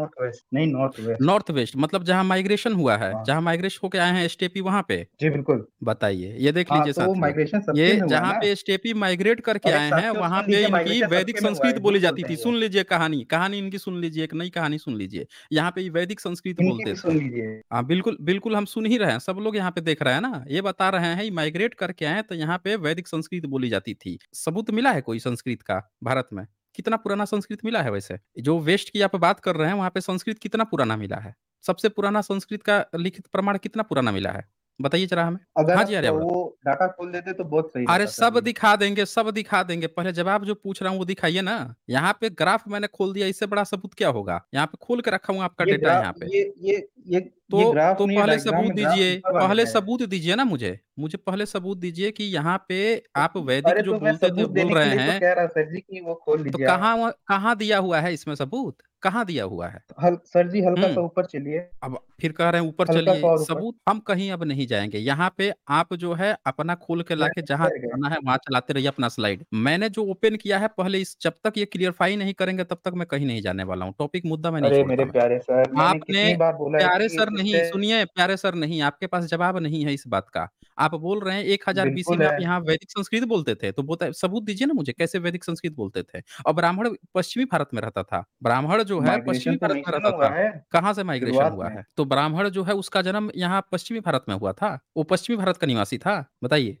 [SPEAKER 2] नॉर्थ वेस्ट नहीं नॉर्थ वेस्ट
[SPEAKER 1] नॉर्थ वेस्ट मतलब जहाँ माइग्रेशन हुआ है हाँ। जहाँ माइग्रेशन होके आए हैं एसटीपी वहाँ पे जी बिल्कुल बताइए ये देख हाँ, लीजिए तो सर माइग्रेशन ये जहाँ पे एसटीपी माइग्रेट करके आए हैं वहाँ पे इनकी वैदिक संस्कृत बोली जाती थी सुन लीजिए कहानी कहानी इनकी सुन लीजिए एक नई कहानी कहानी सुन लीजिए यहाँ पे वैदिक संस्कृत बोलते थे हाँ बिल्कुल बिल्कुल हम सुन ही रहे हैं सब लोग यहाँ पे देख रहे हैं ना ये बता रहे हैं माइग्रेट करके आए तो यहाँ पे वैदिक संस्कृत बोली जाती थी सबूत मिला है कोई संस्कृत का भारत में कितना पुराना संस्कृत मिला है वैसे जो वेस्ट की आप बात कर रहे हैं वहाँ पे संस्कृत कितना पुराना मिला है सबसे पुराना संस्कृत का लिखित प्रमाण कितना पुराना मिला है बताइए जरा हमें। अगर हाँ जी, अरे
[SPEAKER 2] वो डाटा खोल देते तो बहुत सही अरे सब
[SPEAKER 1] दिखा देंगे, सब दिखा देंगे। पहले जवाब जो पूछ रहा हूँ वो दिखाइए ना। यहाँ पे ग्राफ मैंने खोल दिया इससे बड़ा सबूत क्या होगा? यहाँ पे खोल के रखा हूँ आपका डेटा यहाँ पे।
[SPEAKER 2] ये ये ये तो तो पहले सबूत दीजिए पहले
[SPEAKER 1] सबूत दीजिए ना मुझे मुझे पहले सबूत दीजिए कि यहाँ पे तो आप वैदिक जो तो बोलते थे बोल रहे
[SPEAKER 2] तो हैं तो
[SPEAKER 1] कहाँ कहाँ दिया हुआ है इसमें सबूत कहाँ दिया हुआ है सर जी हल्का सा हम्म। ऊपर चलिए अब फिर कह रहे हैं ऊपर चलिए सबूत हम कहीं अब नहीं जाएंगे यहाँ पे आप जो है अपना खोल के लाके जहाँ जाना है वहां चलाते रहिए अपना स्लाइड मैंने जो ओपन किया है पहले इस जब तक ये क्लियरफाई नहीं करेंगे तब तक मैं कहीं नहीं जाने वाला हूँ टॉपिक मुद्दा मैं नहीं अरे प्यारे सर मैंने आपने प्यारे नहीं सुनिए प्यारे सर नहीं आपके पास जवाब नहीं है इस बात का आप बोल रहे हैं एक हजार बीस में आप यहाँ वैदिक संस्कृत बोलते थे तो बोलता सबूत दीजिए ना मुझे कैसे वैदिक संस्कृत बोलते थे और ब्राह्मण पश्चिमी भारत में रहता था ब्राह्मण जो है पश्चिमी तो भारत में रहता था कहाँ से माइग्रेशन हुआ है तो ब्राह्मण जो है उसका जन्म यहाँ पश्चिमी भारत में हुआ था वो पश्चिमी भारत का निवासी था बताइए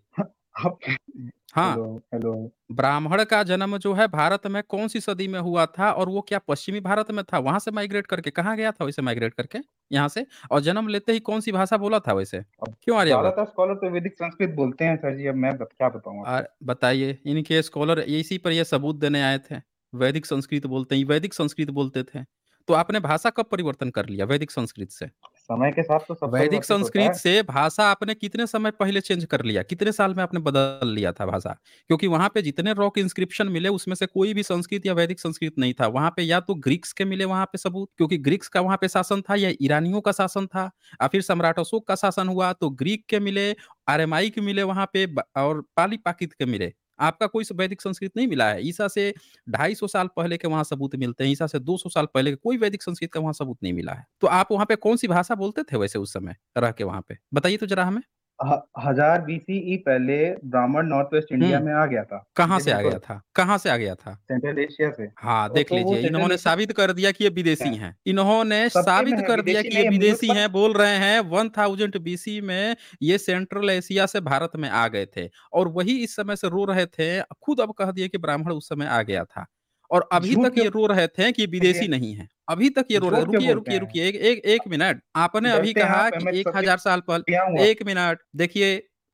[SPEAKER 1] आप हाँ हेलो ब्राह्मण का जन्म जो है भारत में कौन सी सदी में हुआ था और वो क्या पश्चिमी भारत में था वहां से माइग्रेट करके कहाँ गया था वैसे माइग्रेट करके यहाँ से और जन्म लेते ही कौन सी भाषा बोला था वैसे क्यों आ ज्यादातर
[SPEAKER 2] स्कॉलर तो वैदिक संस्कृत बोलते हैं सर जी अब मैं क्या बताऊंगा
[SPEAKER 1] बताइए इनके स्कॉलर इसी पर यह सबूत देने आए थे वैदिक संस्कृत बोलते हैं वैदिक संस्कृत बोलते थे तो आपने भाषा कब परिवर्तन कर लिया वैदिक संस्कृत से
[SPEAKER 2] समय के साथ तो सब वैदिक संस्कृत
[SPEAKER 1] से भाषा आपने कितने समय पहले चेंज कर लिया कितने साल में आपने बदल लिया था भाषा क्योंकि वहां पे जितने रॉक इंस्क्रिप्शन मिले उसमें से कोई भी संस्कृत या वैदिक संस्कृत नहीं था वहां पे या तो ग्रीक्स के मिले वहां पे सबूत क्योंकि ग्रीक्स का वहां पे शासन था या ईरानियों का शासन था या फिर सम्राट अशोक का शासन हुआ तो ग्रीक के मिले आरएमआई के मिले वहां पे और पाली पाकित के मिले आपका कोई वैदिक संस्कृत नहीं मिला है ईसा से ढाई सौ साल पहले के वहाँ सबूत मिलते हैं ईसा से दो सौ साल पहले के कोई वैदिक संस्कृत का वहाँ सबूत नहीं मिला है तो आप वहाँ पे कौन सी भाषा बोलते थे वैसे उस समय रह के वहाँ पे
[SPEAKER 2] बताइए तो जरा हमें हजार बीसी e पहले ब्राह्मण नॉर्थ वेस्ट इंडिया में आ
[SPEAKER 1] गया था कहाँ से आ गया था कहाँ से आ गया था सेंट्रल एशिया से हाँ देख तो लीजिए इन्होंने साबित कर दिया कि ये विदेशी है अच्छा। हैं इन्होंने साबित कर दिया कि ये विदेशी हैं बोल रहे हैं वन थाउजेंड बीसी में ये सेंट्रल एशिया से भारत में आ गए थे और वही इस समय से रो रहे थे खुद अब कह दिया कि ब्राह्मण उस समय आ गया था और अभी तक ये रो रहे थे कि विदेशी नहीं है अभी तक ये रो रहे रुकिए रुकिए रुकिए एक एक एक मिनट आपने अभी कहा कि एक हजार साल पहले एक मिनट देखिए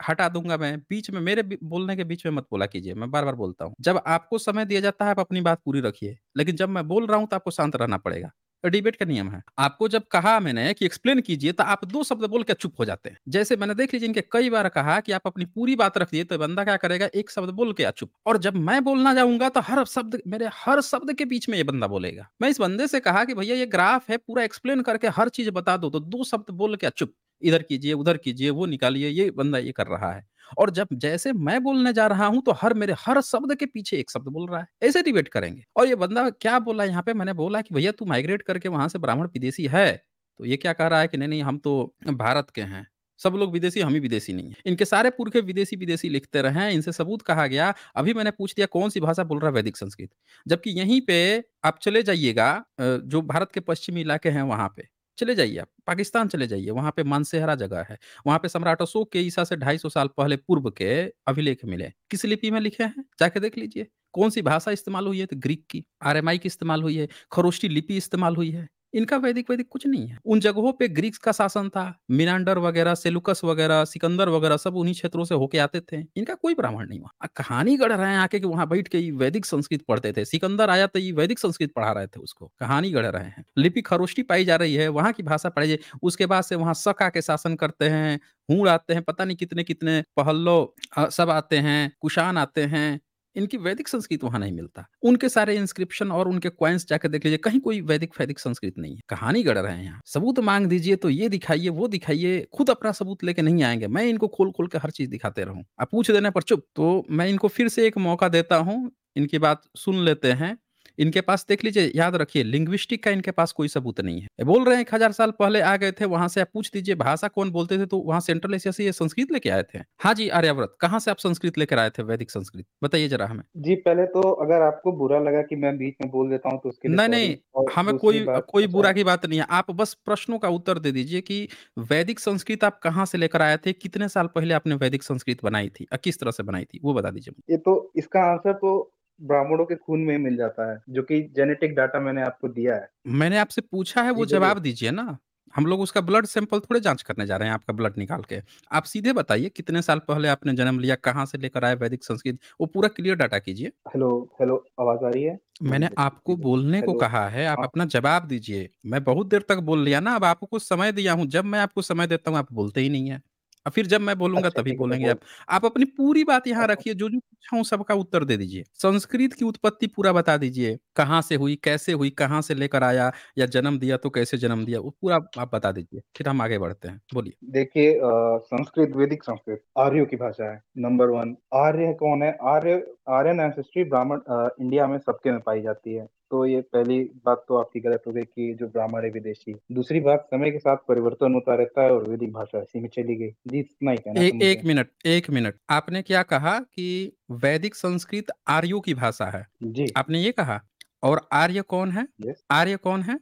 [SPEAKER 1] हटा दूंगा मैं बीच में मेरे बोलने के बीच में मत बोला कीजिए मैं बार बार बोलता हूँ जब आपको समय दिया जाता है आप अपनी बात पूरी रखिए लेकिन जब मैं बोल रहा हूँ तो आपको शांत रहना पड़ेगा डिबेट का नियम है आपको जब कहा मैंने कि एक्सप्लेन कीजिए तो आप दो शब्द बोल के चुप हो जाते हैं जैसे मैंने देख लीजिए इनके कई बार कहा कि आप अपनी पूरी बात रख दिए तो बंदा क्या करेगा एक शब्द बोल के चुप और जब मैं बोलना जाऊंगा तो हर शब्द मेरे हर शब्द के बीच में ये बंदा बोलेगा मैं इस बंदे से कहा कि भैया ये ग्राफ है पूरा एक्सप्लेन करके हर चीज बता दो तो दो शब्द बोल के चुप इधर कीजिए, उधर कीजिए, वो निकालिए, ये बंदा ये कर रहा है। और जब जैसे मैं बोलने जा रहा हूं तो हर मेरे हर शब्द के पीछे एक शब्द बोल रहा है। ऐसे डिबेट करेंगे और ये बंदा क्या बोला यहाँ पे मैंने बोला कि भैया तू माइग्रेट करके वहां से ब्राह्मण विदेशी है, तो ये क्या कह रहा है कि नहीं, नहीं हम तो भारत के हैं। सब लोग विदेशी हम ही विदेशी नहीं है। इनके सारे पुरखे विदेशी-विदेशी लिखते रहे, इनसे सबूत कहा गया। अभी मैंने पूछ दिया कौन-सी भाषा बोल रहा है वैदिक संस्कृत। जबकि यहीं पे आप चले जाइएगा जो भारत के पश्चिमी इलाके हैं वहाँ पे। चले जाइए आप पाकिस्तान चले जाइए वहाँ पे मानसेहरा जगह है वहाँ पे सम्राट अशोक के ईसा से ढाई सौ साल पहले पूर्व के अभिलेख मिले किस लिपि में लिखे हैं जाके देख लीजिए कौन सी भाषा इस्तेमाल हुई है तो ग्रीक की आर की इस्तेमाल हुई है खरोष्टी लिपि इस्तेमाल हुई है इनका वैदिक वैदिक कुछ नहीं है उन जगहों पे ग्रीक्स का शासन था मिनांडर वगैरह सेलुकस वगैरह सिकंदर वगैरह सब उन्हीं क्षेत्रों से होके आते थे इनका कोई ब्राह्मण नहीं हुआ कहानी गढ़ रहे हैं आके कि वहां बैठ के वैदिक संस्कृत पढ़ते थे सिकंदर आया तो ये वैदिक संस्कृत पढ़ा रहे थे उसको कहानी गढ़ रहे हैं लिपि खरोष्टी पाई जा रही है वहां की भाषा पढ़ाई जाए उसके बाद से वहां सक आके शासन करते हैं हूण आते हैं पता नहीं कितने कितने पहल्लो सब आते हैं कुशान आते हैं इनकी वैदिक संस्कृत वहां नहीं मिलता उनके सारे इंस्क्रिप्शन और उनके क्वाइंस जाकर देख लीजिए कहीं कोई वैदिक वैदिक संस्कृत नहीं है कहानी गढ़ रहे हैं सबूत मांग दीजिए तो ये दिखाइए वो दिखाइए खुद अपना सबूत लेके नहीं आएंगे मैं इनको खोल खोल के हर चीज दिखाते रहूं आप पूछ देने पर चुप तो मैं इनको फिर से एक मौका देता हूँ इनकी बात सुन लेते हैं इनके पास देख लीजिए याद रखिए लिंग्विस्टिक का इनके पास कोई सबूत नहीं है बोल रहे हैं एक हजार साल पहले आ गए थे वहां से आप पूछ दीजिए भाषा कौन बोलते थे तो वहां सेंट्रल एशिया से ये संस्कृत लेके आए थे हाँ जी आर्यव्रत कहाँ से आप संस्कृत लेकर आए थे वैदिक संस्कृत बताइए जरा हमें
[SPEAKER 2] जी पहले तो अगर आपको बुरा लगा की मैं बीच में बोल देता हूँ तो उसके नहीं नहीं
[SPEAKER 1] हमें कोई कोई बुरा की बात नहीं है आप बस प्रश्नों का उत्तर दे दीजिए कि वैदिक संस्कृत आप कहाँ से लेकर आए थे कितने साल पहले आपने वैदिक संस्कृत बनाई थी किस तरह से बनाई थी वो बता दीजिए ये
[SPEAKER 2] तो इसका आंसर तो ब्राह्मणों के खून में ही मिल जाता है जो कि जेनेटिक डाटा मैंने आपको दिया
[SPEAKER 1] है मैंने आपसे पूछा है वो जवाब दीजिए ना हम लोग उसका ब्लड सैंपल थोड़े जांच करने जा रहे हैं आपका ब्लड निकाल के आप सीधे बताइए कितने साल पहले आपने जन्म लिया कहाँ से लेकर आए वैदिक संस्कृत वो पूरा क्लियर डाटा कीजिए
[SPEAKER 2] हेलो हेलो आवाज आ रही है
[SPEAKER 1] मैंने आपको बोलने को कहा है आप हाँ। अपना जवाब दीजिए मैं बहुत देर तक बोल लिया ना अब आपको समय दिया हूँ जब मैं आपको समय देता हूँ आप बोलते ही नहीं है फिर जब मैं बोलूंगा अच्छा तभी बोलेंगे आप। आप अपनी पूरी बात यहाँ अच्छा। रखिए, जो-जो पूछा हूँ सबका उत्तर दे दीजिए। संस्कृत की उत्पत्ति पूरा बता दीजिए, कहाँ से हुई, कैसे हुई, कहाँ से लेकर आया या जन्म दिया तो कैसे जन्म दिया, वो पूरा आप बता दीजिए। फिर हम आगे बढ़ते हैं, बोलिए।
[SPEAKER 2] देखिए संस्कृत वैदिक संस्कृत आर्यो की भाषा है, नंबर वन आर्य कौन है? Arya Aryan ancestry Brahmin India में सबके में पाई जाती है। तो ये पहली बात तो आपकी गलत हो गई कि जो ब्राह्मण है विदेशी दूसरी बात समय के साथ परिवर्तन होता रहता है और वैदिक भाषा ऐसी में चली गई जी इतना ही कहना ए, एक
[SPEAKER 1] मिनट एक मिनट आपने क्या कहा कि वैदिक संस्कृत आर्यो की भाषा है जी आपने ये कहा और आर्य कौन है आर्य कौन है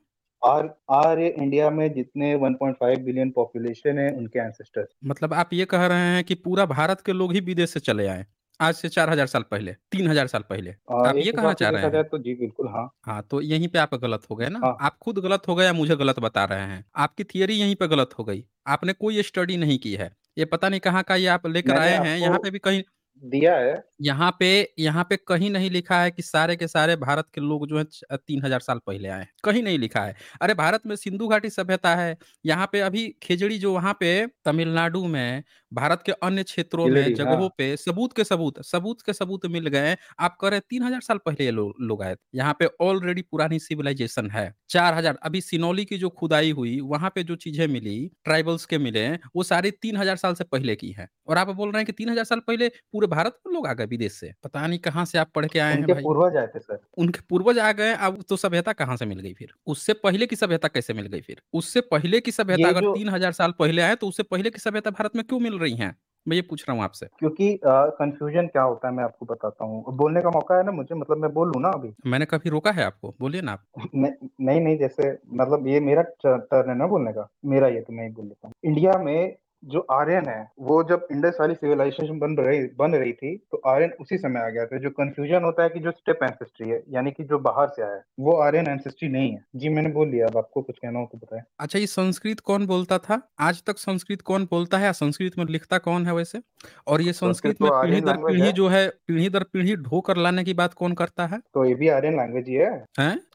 [SPEAKER 2] आर आर्य इंडिया में
[SPEAKER 1] जितने 1.5 बिलियन पॉपुलेशन है उनके एंसेस्टर्स मतलब आप ये कह रहे हैं कि पूरा भारत के लोग ही विदेश से चले आए आज से चार हजार साल पहले तीन हजार साल पहले आ, आप ये कहना चाह रहे हैं
[SPEAKER 2] तो जी बिल्कुल हाँ
[SPEAKER 1] हाँ तो यहीं पे आप गलत हो गए ना हाँ आप खुद गलत हो गए या मुझे गलत बता रहे हैं आपकी थियोरी यहीं पे गलत हो गई आपने कोई स्टडी नहीं की है ये पता नहीं कहाँ का ये आप लेकर आए हैं यहाँ पे भी कहीं दिया है। यहाँ पे यहाँ पे कहीं नहीं लिखा है कि सारे के सारे भारत के लोग जो है तीन हजार साल पहले आए कहीं नहीं लिखा है। अरे भारत में सिंधु घाटी सभ्यता है। यहाँ पे अभी खेजड़ी जो वहाँ पे तमिलनाडु में भारत के अन्य क्षेत्रों में हाँ। जगहों हाँ। पे सबूत के सबूत सबूत के सबूत मिल गए आप कह रहे तीन हजार साल पहले लोग लो, लोग आए यहाँ पे ऑलरेडी पुरानी सिविलाइजेशन है चार हजार अभी सिनौली की जो खुदाई हुई वहाँ पे जो चीजें मिली ट्राइबल्स के मिले वो सारी तीन हजार साल से पहले की है और आप बोल रहे हैं कि तीन हजार साल पहले पूरे पूरे भारत में लोग आ गए विदेश से पता नहीं कहाँ से आप पढ़ के आए हैं भाई पूर्वज आए थे सर उनके पूर्वज आ गए अब तो सभ्यता कहाँ से मिल गई फिर उससे पहले की सभ्यता कैसे मिल गई फिर उससे पहले की सभ्यता अगर तीन हजार साल पहले आए तो उससे पहले की सभ्यता भारत में क्यों मिल रही है मैं ये पूछ रहा हूँ आपसे
[SPEAKER 2] क्योंकि कंफ्यूजन क्या होता है मैं आपको बताता हूँ बोलने का मौका है ना मुझे मतलब मैं बोलूँ ना अभी
[SPEAKER 1] मैंने कभी रोका है आपको बोलिए ना आप (laughs) नहीं
[SPEAKER 2] नहीं जैसे मतलब ये मेरा टर्न है ना बोलने का मेरा ये तो मैं ही बोल लेता हूँ इंडिया में जो आर्यन है वो जब इंडस वाली सिविलाइजेशन बन रही बन रही थी तो आर्यन उसी समय आ गया था जो कंफ्यूजन होता है कि जो स्टेप एंसेस्ट्री है यानी कि जो बाहर से आया है वो आर्यन एंसेस्ट्री नहीं है जी मैंने बोल लिया अब आपको कुछ कहना हो तो बताए
[SPEAKER 1] अच्छा ये संस्कृत कौन बोलता था आज तक संस्कृत कौन बोलता है संस्कृत में लिखता कौन है वैसे और ये तो संस्कृत तो में पीढ़ी दर पीढ़ी जो है पीढ़ी दर पीढ़ी ढो कर लाने की बात कौन करता है
[SPEAKER 2] तो ये भी आर्यन लैंग्वेज ही है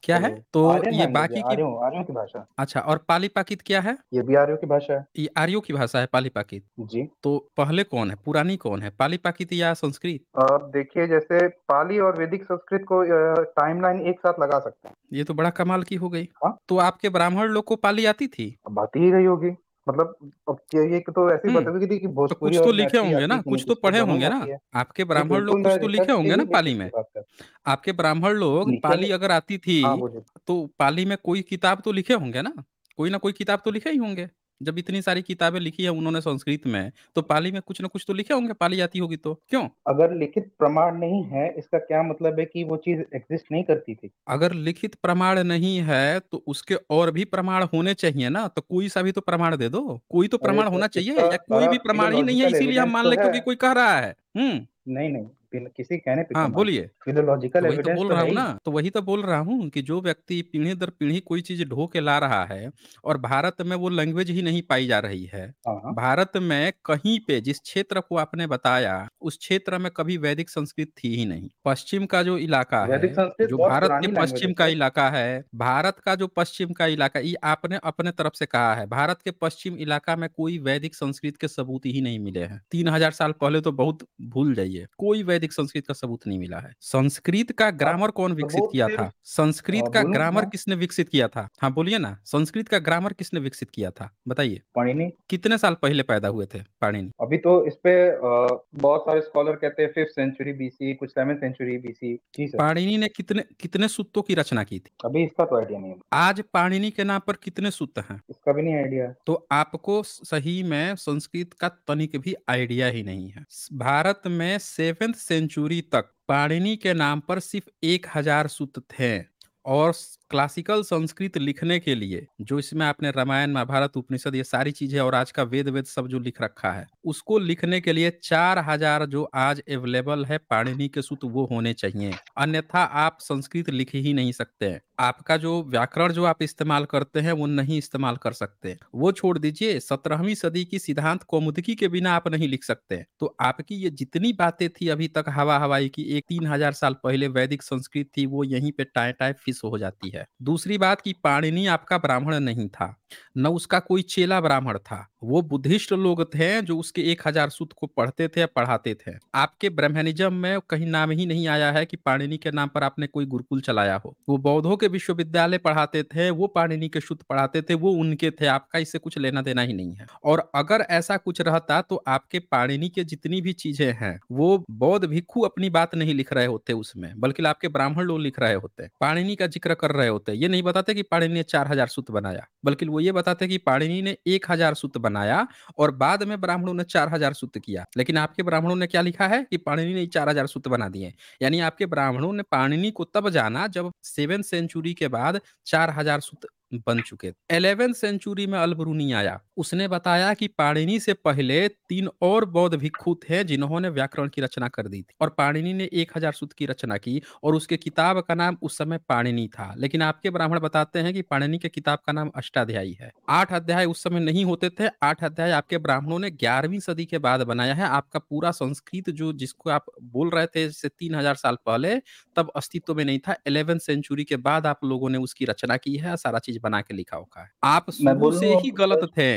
[SPEAKER 1] क्या तो है तो ये बाकी आर्यो की भाषा अच्छा और पाली पाकित क्या है ये भी आर्यो की भाषा है ये आर्यो की भाषा है पाली पाकित। जी। तो पहले कौन है, पुरानी कौन है, पाली पाकित या संस्कृत? देखिए
[SPEAKER 2] जैसे पाली और वैदिक संस्कृत को टाइमलाइन एक साथ लगा सकते हैं।
[SPEAKER 1] ये तो बड़ा कमाल की हो गई। हा? तो आपके ब्राह्मण लोग को पाली आती थी? अब आती ही रही होगी। मतलब अब ये तो ऐसी हम्म। बता थी कि तो कुछ तो, तो, तो लिखे होंगे ना, कुछ तो पढ़े होंगे ना। आपके ब्राह्मण लोग कुछ तो लिखे होंगे ना पाली में? आपके ब्राह्मण लोग पाली अगर आती थी, हाँ, तो पाली में कोई किताब तो लिखे होंगे ना? कोई ना कोई किताब तो लिखे ही होंगे। जब इतनी सारी किताबें लिखी है उन्होंने संस्कृत में, तो पाली में कुछ ना कुछ तो लिखे होंगे, पाली आती होगी तो, क्यों?
[SPEAKER 2] अगर लिखित प्रमाण नहीं है, इसका क्या मतलब है कि वो चीज़ एग्ज़िस्ट नहीं करती थी?
[SPEAKER 1] अगर लिखित प्रमाण नहीं है, तो उसके और भी प्रमाण होने चाहिए ना, तो कोई सा भी तो प्रमाण दे दो। कोई तो प्रमाण तो होना चाहिए या कोई भी प्रमाण ही नहीं है, इसीलिए हम मान तो लेते क्योंकि कोई कह रहा है। हम्म।
[SPEAKER 2] नहीं, नहीं। किसी कहने पे हाँ, तो बोलिए। तो फिलोलॉजिकल तो बोल तो रहा हूँ ना,
[SPEAKER 1] तो वही तो बोल रहा हूँ कि जो व्यक्ति पीढ़ी दर पीढ़ी कोई चीज़ ढो के ला रहा है और भारत में वो लैंग्वेज ही नहीं पाई जा रही है। हाँ, हाँ। भारत में कहीं पे जिस क्षेत्र को आपने बताया, उस क्षेत्र में कभी वैदिक संस्कृत थी ही नहीं। पश्चिम का जो इलाका है, जो भारत के पश्चिम का इलाका है, भारत का जो पश्चिम का इलाका ये आपने अपने तरफ से कहा है, भारत के पश्चिम इलाका में कोई वैदिक संस्कृत के सबूत ही नहीं मिले हैं। हजार साल पहले तो बहुत भूल जाइए, कोई वैदिक वैदिक संस्कृत का सबूत नहीं मिला है संस्कृत का हाँ, ग्रामर कौन विकसित किया था संस्कृत हाँ, का ग्रामर किसने विकसित किया था हाँ बोलिए ना संस्कृत का ग्रामर किसने विकसित किया था बताइए पाणिनि कितने साल पहले पैदा हुए थे पाणिनि
[SPEAKER 2] अभी तो इस पे बहुत सारे स्कॉलर कहते हैं फिफ्थ सेंचुरी बीसी कुछ सेवन सेंचुरी बीसी पाणिनि
[SPEAKER 1] ने कितने कितने सूत्रों की रचना की थी
[SPEAKER 2] अभी इसका तो आइडिया नहीं
[SPEAKER 1] आज पाणिनि के नाम पर कितने सूत्र हैं इसका भी नहीं आइडिया तो आपको सही में संस्कृत का तनिक भी आइडिया ही नहीं है भारत में सेवेंथ सेंचुरी तक पाणिनि के नाम पर सिर्फ एक हजार सूत्र थे और क्लासिकल संस्कृत लिखने के लिए जो इसमें आपने रामायण महाभारत उपनिषद ये सारी चीजें और आज का वेद वेद सब जो लिख रखा है उसको लिखने के लिए चार हजार जो आज अवेलेबल है पाणिनि के सूत्र वो होने चाहिए अन्यथा आप संस्कृत लिख ही नहीं सकते हैं आपका जो व्याकरण जो आप इस्तेमाल करते हैं वो नहीं इस्तेमाल कर सकते वो छोड़ दीजिए सत्रहवीं सदी की सिद्धांत कौमुदकी के बिना आप नहीं लिख सकते तो आपकी ये जितनी बातें थी अभी तक हवा हवाई की एक तीन हजार साल पहले वैदिक संस्कृत थी वो यहीं पे टाए टाए फिस हो जाती है है दूसरी बात कि पाणिनी आपका ब्राह्मण नहीं था न उसका कोई चेला ब्राह्मण था वो बुद्धिस्ट लोग थे जो उसके एक हजार सूत्र को पढ़ते थे या पढ़ाते थे आपके ब्रह्मनिज्म में कहीं नाम ही नहीं आया है कि पाणिनी के नाम पर आपने कोई गुरुकुल चलाया हो वो बौद्धों के विश्वविद्यालय पढ़ाते थे वो पाणिनी के शुद्ध पढ़ाते थे वो उनके थे आपका इससे कुछ लेना देना ही नहीं है और अगर ऐसा कुछ रहता तो आपके पाणिनी के जितनी भी चीजें हैं वो बौद्ध भिक्खु अपनी बात नहीं लिख रहे होते उसमें बल्कि आपके ब्राह्मण लोग लिख रहे होते पाणिनी का जिक्र कर रहे होते हैं ये नहीं बताते कि पाणिनि ने चार हजार सूत्र बनाया बल्कि वो ये बताते कि पाणिनि ने एक हजार सूत्र बनाया और बाद में ब्राह्मणों ने चार हजार सूत्र किया लेकिन आपके ब्राह्मणों ने क्या लिखा है कि पाणिनि ने चार हजार सूत्र बना दिए यानी आपके ब्राह्मणों ने पाणिनि को तब जाना जब सेवन सेंचुरी के बाद चार हजार सूत्र बन चुके थे एलेवेंथ सेंचुरी में अलबरूनी आया उसने बताया कि पाणिनी से पहले तीन और बौद्ध भिक्षु थे जिन्होंने व्याकरण की रचना कर दी थी और पाणिनी ने एक हजार सूत्र की रचना की और उसके किताब का नाम उस समय पाणिनी था लेकिन आपके ब्राह्मण बताते हैं कि पाणिनी के किताब का नाम अष्टाध्यायी है आठ अध्याय उस समय नहीं होते थे आठ अध्याय आपके ब्राह्मणों ने ग्यारहवीं सदी के बाद बनाया है आपका पूरा संस्कृत जो जिसको आप बोल रहे थे जैसे तीन हजार साल पहले तब अस्तित्व में नहीं था इलेवेंथ सेंचुरी के बाद आप लोगों ने उसकी रचना की है सारा चीज बना के लिखा होगा आप शुरू से ही गलत थे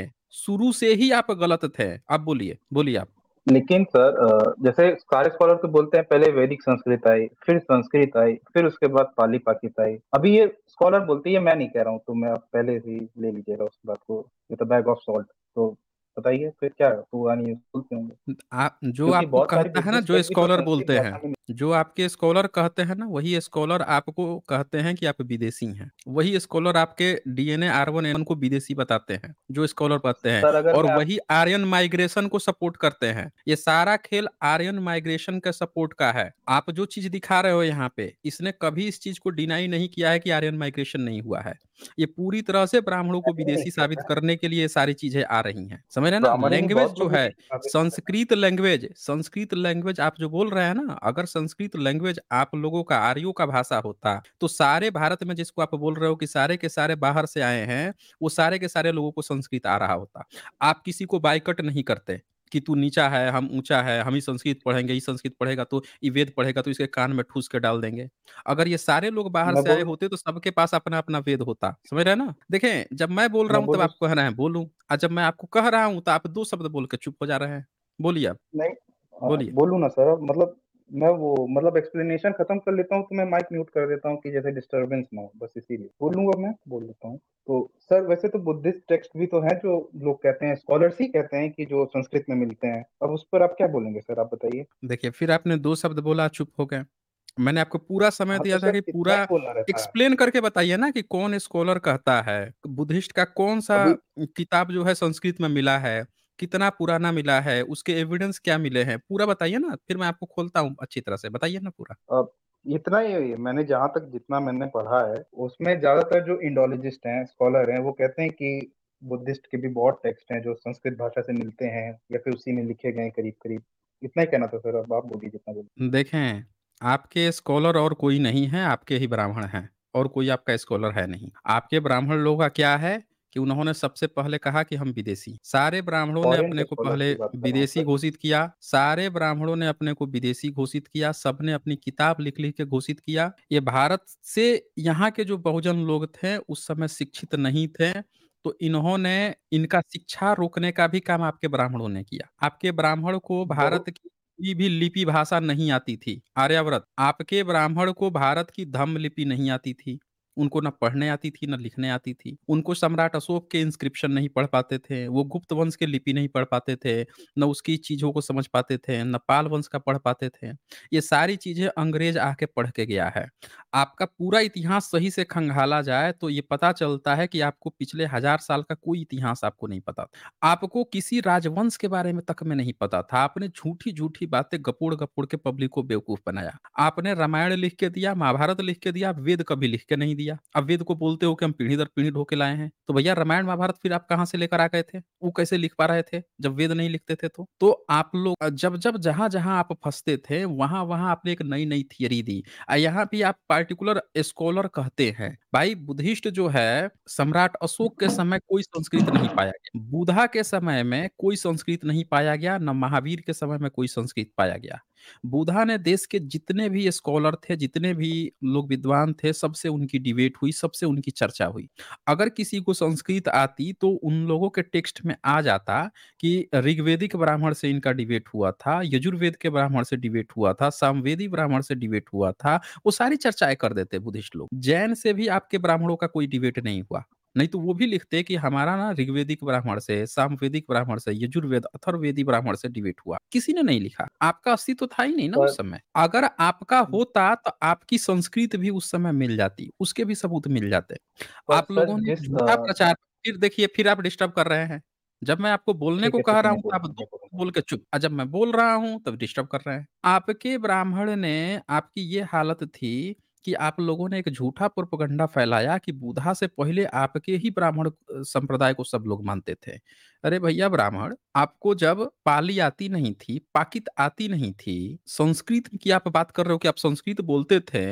[SPEAKER 1] शुरू से ही आप गलत थे आप बोलिए बोलिए आप
[SPEAKER 2] लेकिन सर जैसे कार्य स्कॉलर तो बोलते हैं पहले वैदिक संस्कृत आई फिर संस्कृत आई फिर उसके बाद पाली पाकित आई अभी ये स्कॉलर बोलते हैं मैं नहीं कह रहा हूँ तो मैं आप पहले ही ले लीजिएगा उस बात को विद बैग ऑफ सॉल्ट तो बताइए फिर क्या हुआ नहीं स्कूल क्यों गए?
[SPEAKER 1] आप जो आप आपको बहुत सारी है ना जो स्कॉलर बोलते हैं जो आपके स्कॉलर कहते हैं ना वही स्कॉलर आपको कहते हैं कि आप विदेशी हैं वही स्कॉलर आपके डीएनए आर वन एन को विदेशी बताते हैं जो स्कॉलर कहते हैं और वही आर्यन माइग्रेशन को सपोर्ट करते हैं ये सारा खेल आर्यन माइग्रेशन का सपोर्ट का है आप जो चीज दिखा रहे हो यहाँ पे इसने कभी इस चीज को डिनाई नहीं किया है कि आर्यन माइग्रेशन नहीं हुआ है ये पूरी तरह से ब्राह्मणों को विदेशी साबित करने के लिए सारी चीजें आ रही है समझ समझ रहे हैं ना लैंग्वेज जो है संस्कृत लैंग्वेज संस्कृत लैंग्वेज आप जो बोल रहे हैं ना अगर संस्कृत लैंग्वेज आप लोगों का आर्यो का भाषा होता तो सारे भारत में जिसको आप बोल रहे हो कि सारे के सारे बाहर से आए हैं वो सारे के सारे लोगों को संस्कृत आ रहा होता आप किसी को बाइकट नहीं करते कि तू नीचा है हम ऊंचा है हम ही संस्कृत पढ़ेंगे ही संस्कृत पढ़ेगा तो ये वेद पढ़ेगा तो इसके कान में ठूस के डाल देंगे अगर ये सारे लोग बाहर से मतलब आए होते तो सबके पास अपना अपना वेद होता समझ रहे हैं ना देखें जब मैं बोल रहा हूँ तब मतलब आपको आप कह रहे हैं बोलू और जब मैं आपको कह रहा हूँ तो आप दो शब्द बोल के चुप हो जा रहे हैं बोलिए आप नहीं बोलिए बोलू
[SPEAKER 2] ना सर मतलब मैं वो मतलब एक्सप्लेनेशन खत्म कर लेता हूँ तो मैं माइक म्यूट कर देता हूँ कि जैसे डिस्टरबेंस ना हो बस इसीलिए बोल लूंगा मैं बोल देता हूँ तो सर वैसे तो बुद्धिस्ट टेक्स्ट भी तो है जो लोग कहते हैं स्कॉलर्स ही कहते हैं कि जो
[SPEAKER 1] संस्कृत में मिलते हैं अब उस पर आप क्या बोलेंगे सर आप बताइए देखिए फिर आपने दो शब्द बोला चुप हो गए मैंने आपको पूरा समय दिया हाँ, तो तो था कि पूरा एक्सप्लेन करके बताइए ना कि कौन स्कॉलर कहता है बुद्धिस्ट का कौन सा किताब जो है संस्कृत में मिला है कितना पुराना मिला है? उसके एविडेंस क्या मिले हैं? पूरा बताइए ना, फिर मैं आपको खोलता हूँ अच्छी तरह से, बताइए ना पूरा।
[SPEAKER 2] अब इतना ही मैंने जहाँ तक जितना मैंने पढ़ा है, उसमें ज़्यादातर जो इंडोलॉजिस्ट हैं, स्कॉलर हैं, वो कहते हैं कि बुद्धिस्ट के भी बहुत टेक्स्ट हैं, जो संस्कृत भाषा से मिलते हैं या फिर उसी में लिखे गए करीब-करीब। इतना ही कहना था सर, अब आप बोलिए जितना बोलिए
[SPEAKER 1] देखें, आपके स्कॉलर और कोई नहीं है, आपके ही ब्राह्मण हैं और कोई आपका स्कॉलर है नहीं। आपके ब्राह्मण लोग का क्या है कि उन्होंने सबसे पहले कहा कि हम विदेशी सारे ब्राह्मणों ने अपने को पहले विदेशी घोषित किया सारे ब्राह्मणों ने अपने को विदेशी घोषित किया सबने अपनी किताब लिख लिख के घोषित किया ये भारत से यहाँ के जो बहुजन लोग थे उस समय शिक्षित नहीं थे तो इन्होंने इनका शिक्षा रोकने का भी काम आपके ब्राह्मणों ने किया आपके ब्राह्मण को भारत की कोई भी लिपि भाषा नहीं आती थी आर्यावरत आपके ब्राह्मण को भारत की धम्म लिपि नहीं आती थी उनको ना पढ़ने आती थी ना लिखने आती थी उनको सम्राट अशोक के इंस्क्रिप्शन नहीं पढ़ पाते थे वो गुप्त वंश के लिपि नहीं पढ़ पाते थे न उसकी चीज़ों को समझ पाते थे न पाल वंश का पढ़ पाते थे ये सारी चीज़ें अंग्रेज आके पढ़ के गया है आपका पूरा इतिहास सही से खंगाला जाए तो ये पता चलता है कि आपको पिछले हजार साल का कोई इतिहास आपको नहीं पता आपको किसी राजवंश के बारे में तक में नहीं पता था आपने झूठी झूठी बातें गपोड़ गपोड़ के पब्लिक को बेवकूफ बनाया आपने रामायण लिख के दिया महाभारत लिख के दिया वेद कभी लिख के नहीं दिया दिया अब वेद तो को बोलते हो कि हम पीढ़ी दर पीढ़ी ढोके लाए हैं तो भैया रामायण महाभारत फिर आप कहाँ से लेकर आ गए थे वो कैसे लिख पा रहे थे जब वेद नहीं लिखते थे तो तो आप लोग जब जब जहां जहां आप फंसते थे वहां वहां आपने एक नई नई थियरी दी यहाँ भी आप पार्टिकुलर स्कॉलर कहते हैं भाई बुद्धिस्ट जो है सम्राट अशोक के समय कोई संस्कृत नहीं पाया गया बुधा के समय में कोई संस्कृत नहीं पाया गया न महावीर के समय में कोई संस्कृत पाया गया बुधा ने देश के जितने भी स्कॉलर थे जितने भी लोग विद्वान थे सबसे उनकी डिबेट हुई सबसे उनकी चर्चा हुई अगर किसी को संस्कृत आती तो उन लोगों के टेक्स्ट में आ जाता कि ऋग्वेदिक ब्राह्मण से इनका डिबेट हुआ था यजुर्वेद के ब्राह्मण से डिबेट हुआ था सामवेदी ब्राह्मण से डिबेट हुआ था वो सारी चर्चाएं कर देते बुद्धिस्ट लोग जैन से भी आपके ब्राह्मणों का कोई डिबेट नहीं हुआ नहीं तो वो भी लिखते कि हमारा ना ऋग्वेदिक ब्राह्मण से, सामवेदिक ब्राह्मण से, यजुर्वेद, अथर्वेदी ब्राह्मण से डिबेट हुआ। किसी ने नहीं लिखा। आपका अस्तित्व था ही नहीं ना उस समय। अगर आपका हम्म। होता तो आपकी संस्कृत भी उस समय मिल जाती, उसके भी सबूत मिल जाते। आप लोगों ने झूठा प्रचार फिर देखिए फिर आप डिस्टर्ब कर रहे हैं। जब मैं आपको बोलने को कह रहा हूँ, आप दो बोल के चुप जब मैं बोल रहा हूँ, तब डिस्टर्ब कर रहे हैं। आपके ब्राह्मण ने आपकी ये हालत थी कि आप लोगों ने एक झूठा प्रोपेगेंडा फैलाया कि बुधा से पहले आपके ही ब्राह्मण संप्रदाय को सब लोग मानते थे। अरे भैया ब्राह्मण, आपको जब पाली आती नहीं थी, पाकित आती नहीं थी, संस्कृत की आप बात कर रहे हो कि आप संस्कृत बोलते थे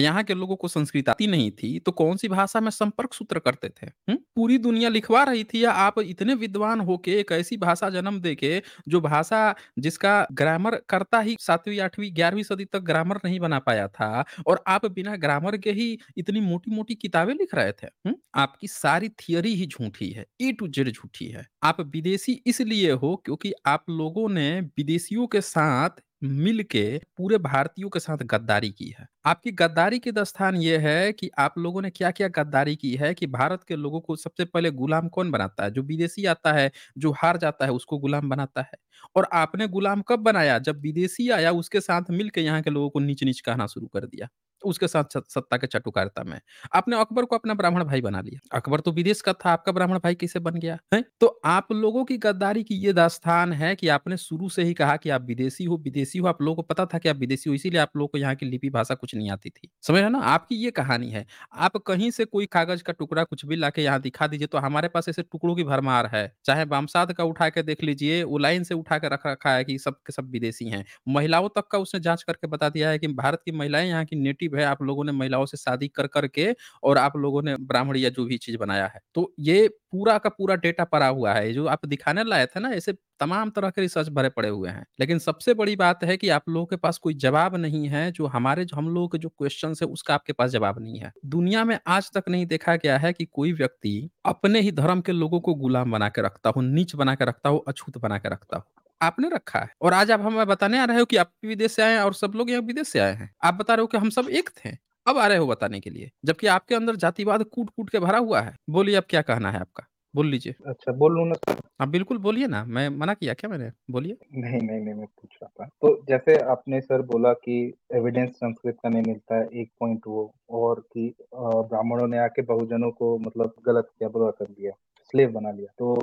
[SPEAKER 1] यहाँ के लोगों को संस्कृत आती नहीं थी, तो कौन-सी भाषा में संपर्क सूत्र करते थे? हु? पूरी दुनिया लिखवा रही थी या आप इतने विद्वान होके एक ऐसी भाषा जन्म दे के, जो भाषा जिसका ग्रामर करता ही सातवीं आठवीं ग्यारहवीं सदी तक ग्रामर नहीं बना पाया था और आप बिना ग्रामर के ही इतनी मोटी-मोटी किताबें लिख रहे थे। आपकी सारी थियरी ही झूठी है, ए टू जेड झूठी है। आप विदेशी इसलिए हो क्योंकि आप लोगों ने विदेशियों के साथ मिलके पूरे भारतीयों के साथ गद्दारी की है आपकी गद्दारी के दस्थान ये है कि आप लोगों ने क्या क्या गद्दारी की है कि भारत के लोगों को सबसे पहले गुलाम कौन बनाता है जो विदेशी आता है जो हार जाता है उसको गुलाम बनाता है और आपने गुलाम कब बनाया जब विदेशी आया उसके साथ मिलकर यहाँ के लोगों को नीच नीच कहना शुरू कर दिया उसके साथ सत्ता के चटुकारिता में आपने अकबर को अपना ब्राह्मण भाई बना लिया अकबर तो विदेश का था आपका ब्राह्मण भाई कैसे बन गया है तो आप लोगों की गद्दारी की ये दास्तान है कि आपने शुरू से ही कहा कि आप विदेशी हो विदेशी हो आप लोगों को पता था कि आप विदेशी हो इसीलिए आप लोगों को यहाँ की लिपि भाषा कुछ नहीं आती थी समझ रहे ना आपकी ये कहानी है आप कहीं से कोई कागज का टुकड़ा कुछ भी लाके यहाँ दिखा दीजिए तो हमारे पास ऐसे टुकड़ों की भरमार है चाहे बामसाद का उठा के देख लीजिए वो लाइन से उठा के रख रखा है कि सब के सब विदेशी है महिलाओं तक का उसने जांच करके बता दिया है कि भारत की महिलाएं यहाँ की नेटिव गरीब है आप लोगों ने महिलाओं से शादी कर करके और आप लोगों ने ब्राह्मण या जो भी चीज बनाया है तो ये पूरा का पूरा डेटा पड़ा हुआ है जो आप दिखाने लाए थे ना ऐसे तमाम तरह के रिसर्च भरे पड़े हुए हैं लेकिन सबसे बड़ी बात है कि आप लोगों के पास कोई जवाब नहीं है जो हमारे जो हम लोगों के जो क्वेश्चन है उसका आपके पास जवाब नहीं है दुनिया में आज तक नहीं देखा गया है कि कोई व्यक्ति अपने ही धर्म के लोगों को गुलाम बना के रखता हो नीच बना के रखता हो अछूत बना के रखता हो आपने रखा है और आज आप हमें बताने आ रहे हो कि आप विदेश से आए हैं और सब लोग यहाँ विदेश से आए हैं आप बता रहे हो कि हम सब एक थे अब आ रहे हो बताने के लिए जबकि आपके अंदर जातिवाद कूट कूट के भरा हुआ है बोलिए अब क्या कहना है आपका बोल लीजिए अच्छा बोल लू ना हाँ बिल्कुल बोलिए ना मैं मना किया क्या मैंने बोलिए नहीं नहीं नहीं मैं पूछ
[SPEAKER 2] रहा था तो जैसे आपने सर बोला कि एविडेंस संस्कृत का नहीं मिलता है एक पॉइंट वो और कि ब्राह्मणों ने आके बहुजनों को मतलब गलत किया बुरा कर दिया स्लेव बना लिया तो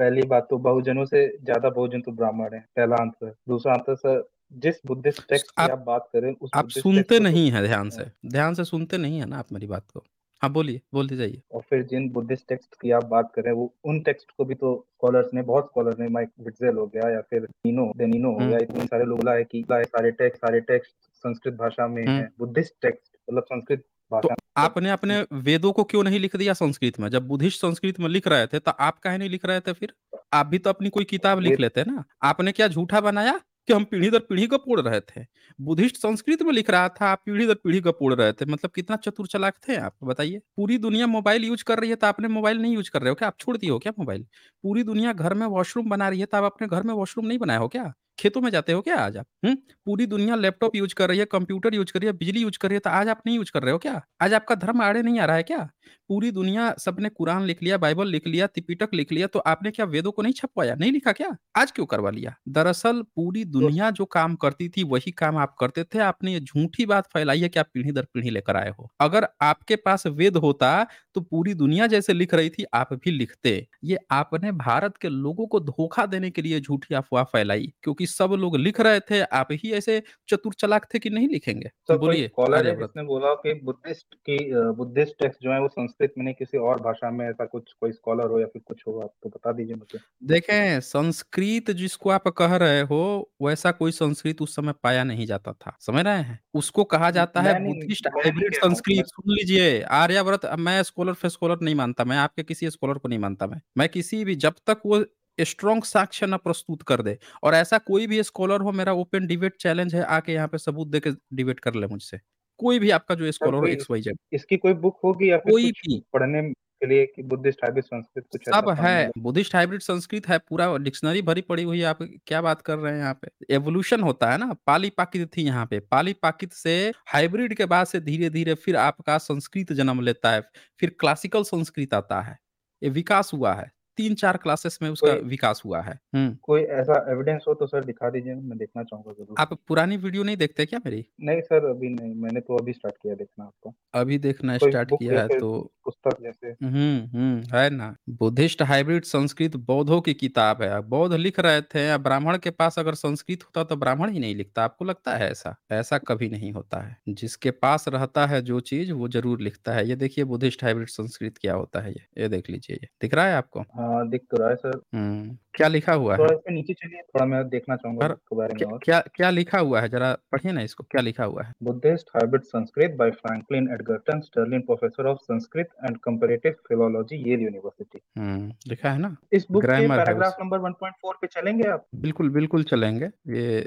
[SPEAKER 2] पहली बात तो बहुजनों से ज्यादा बहुजन तो ब्राह्मण है पहला आंसर दूसरा आंसर सर जिस बुद्धिस्ट टेक्स्ट की आप बात करें उस आप सुनते
[SPEAKER 1] नहीं है ध्यान से ध्यान से सुनते नहीं है ना आप मेरी बात को हाँ बोलिए बोलते जाइए और फिर
[SPEAKER 2] जिन बुद्धिस्ट टेक्स्ट की आप बात करें वो उन टेक्स्ट को भी तो स्कॉलर्स ने बहुत स्कॉलर ने माइक विटजेल हो गया या फिर नीनो डेनिनो हो हम्म। गया इतने सारे लोग लाए कि सारे टेक्स्ट सारे टेक्स्ट संस्कृत भाषा में हम्म। है बुद्धिस्ट टेक्स्ट मतलब संस्कृत तो भाषा
[SPEAKER 1] तो आपने अपने वेदों को क्यों नहीं लिख दिया संस्कृत में जब बुद्धिस्ट संस्कृत में लिख रहे थे तो आप कहे नहीं लिख रहे थे फिर आप भी तो अपनी कोई किताब लिख लेते ना आपने क्या झूठा बनाया कि हम पीढ़ी दर पीढ़ी को पोड़ रहे थे बुद्धिस्ट संस्कृत में लिख रहा था आप पीढ़ी दर पीढ़ी को पोड़ रहे थे मतलब कितना चतुर चलाक थे आप बताइए पूरी दुनिया मोबाइल यूज कर रही है तो आपने मोबाइल नहीं यूज कर रहे हो क्या आप छोड़ दिए हो क्या मोबाइल पूरी दुनिया घर में वॉशरूम बना रही है तो आप अपने घर में वॉशरूम नहीं बनाए हो क्या खेतों में जाते हो क्या आज आप हुँ? हम्म? पूरी दुनिया लैपटॉप यूज कर रही है कंप्यूटर यूज कर रही है बिजली यूज कर रही है तो आज आप नहीं यूज कर रहे हो क्या आज आपका धर्म आड़े नहीं आ रहा है क्या पूरी दुनिया सबने कुरान लिख लिया बाइबल लिख लिया त्रिपिटक लिख लिया तो आपने क्या वेदों को नहीं छपवाया नहीं लिखा क्या आज क्यों करवा लिया दरअसल पूरी तो दुनिया जो काम करती थी वही काम आप करते थे आपने ये झूठी बात फैलाई है कि आप पीढ़ी दर पीढ़ी लेकर आए हो अगर आपके पास वेद होता तो पूरी दुनिया जैसे लिख रही थी आप भी लिखते ये आपने भारत के लोगों को धोखा देने के लिए झूठी अफवाह फैलाई क्योंकि सब लोग लिख रहे थे आप ही ऐसे चतुर चलाक थे कि नहीं लिखेंगे तो बोलिए कॉलर है
[SPEAKER 2] बोला कि बुद्धिस्ट की बुद्धिस्ट टेक्स्ट जो है वो संस्कृत में नहीं किसी और भाषा में ऐसा कुछ कोई स्कॉलर हो या फिर कुछ हो आप तो बता दीजिए मुझे
[SPEAKER 1] देखें संस्कृत जिसको आप कह रहे हो वैसा कोई संस्कृत उस समय पाया नहीं जाता था समझ रहे हैं उसको कहा जाता है बुद्धिस्ट हाइब्रिड संस्कृत सुन लीजिए आर्यावर्त मैं स्कॉलर फे स्कॉलर नहीं मानता मैं आपके किसी स्कॉलर को नहीं मानता मैं मैं किसी भी जब तक वो स्ट्रॉन्ग साक्ष्य ना प्रस्तुत कर दे और ऐसा कोई भी स्कॉलर हो मेरा ओपन डिबेट चैलेंज है आके यहाँ पे सबूत दे के डिबेट कर ले मुझसे कोई भी आपका जो स्कॉलर हो एक्स वाई जेड इसकी कोई बुक होगी या कोई भी पढ़ने के
[SPEAKER 2] लिए कि बुद्धिस्ट हाइब्रिड संस्कृत कुछ सब है
[SPEAKER 1] बुद्धिस्ट हाइब्रिड संस्कृत है पूरा डिक्शनरी भरी पड़ी हुई आप क्या बात कर रहे हैं यहाँ पे एवोल्यूशन होता है ना पाली पाकित थी यहाँ पे पाली पाकित से हाइब्रिड के बाद से धीरे धीरे फिर आपका संस्कृत जन्म लेता है फिर क्लासिकल संस्कृत आता है ये विकास हुआ है तीन चार क्लासेस में उसका विकास हुआ है
[SPEAKER 2] कोई ऐसा एविडेंस हो तो सर दिखा दीजिए मैं देखना चाहूंगा जरूर
[SPEAKER 1] आप पुरानी वीडियो नहीं देखते क्या मेरी
[SPEAKER 2] नहीं सर अभी नहीं मैंने तो अभी स्टार्ट किया देखना आपको
[SPEAKER 1] अभी देखना स्टार्ट किया है तो
[SPEAKER 2] पुस्तक जैसे
[SPEAKER 1] हम्म हम्म है ना बुद्धिस्ट हाइब्रिड संस्कृत बौद्धों की किताब है बौद्ध लिख रहे थे ब्राह्मण के पास अगर संस्कृत होता तो ब्राह्मण ही नहीं लिखता आपको लगता है ऐसा ऐसा कभी नहीं होता है जिसके पास रहता है जो चीज वो जरूर लिखता है ये देखिए बुद्धिस्ट हाइब्रिड संस्कृत क्या होता है ये ये देख लीजिए ये दिख रहा है आपको
[SPEAKER 2] हाँ दिख तो रहा है सर
[SPEAKER 1] हम्म क्या लिखा हुआ तो है थोड़ा
[SPEAKER 2] नीचे चलिए थोड़ा मैं देखना चाहूंगा सर बारे क्या में और क्या
[SPEAKER 1] क्या लिखा हुआ है जरा पढ़िए ना इसको क्या लिखा हुआ है
[SPEAKER 2] Buddhist hybrid Sanskrit by Franklin Edgerton Sterling professor of Sanskrit and comparative philology Yale University
[SPEAKER 1] hmm, लिखा है ना इस बुक के ग्रामर है पैराग्राफ उस
[SPEAKER 2] नंबर 1.4 पे चलेंगे आप
[SPEAKER 1] बिल्कुल बिल्कुल चलेंगे ये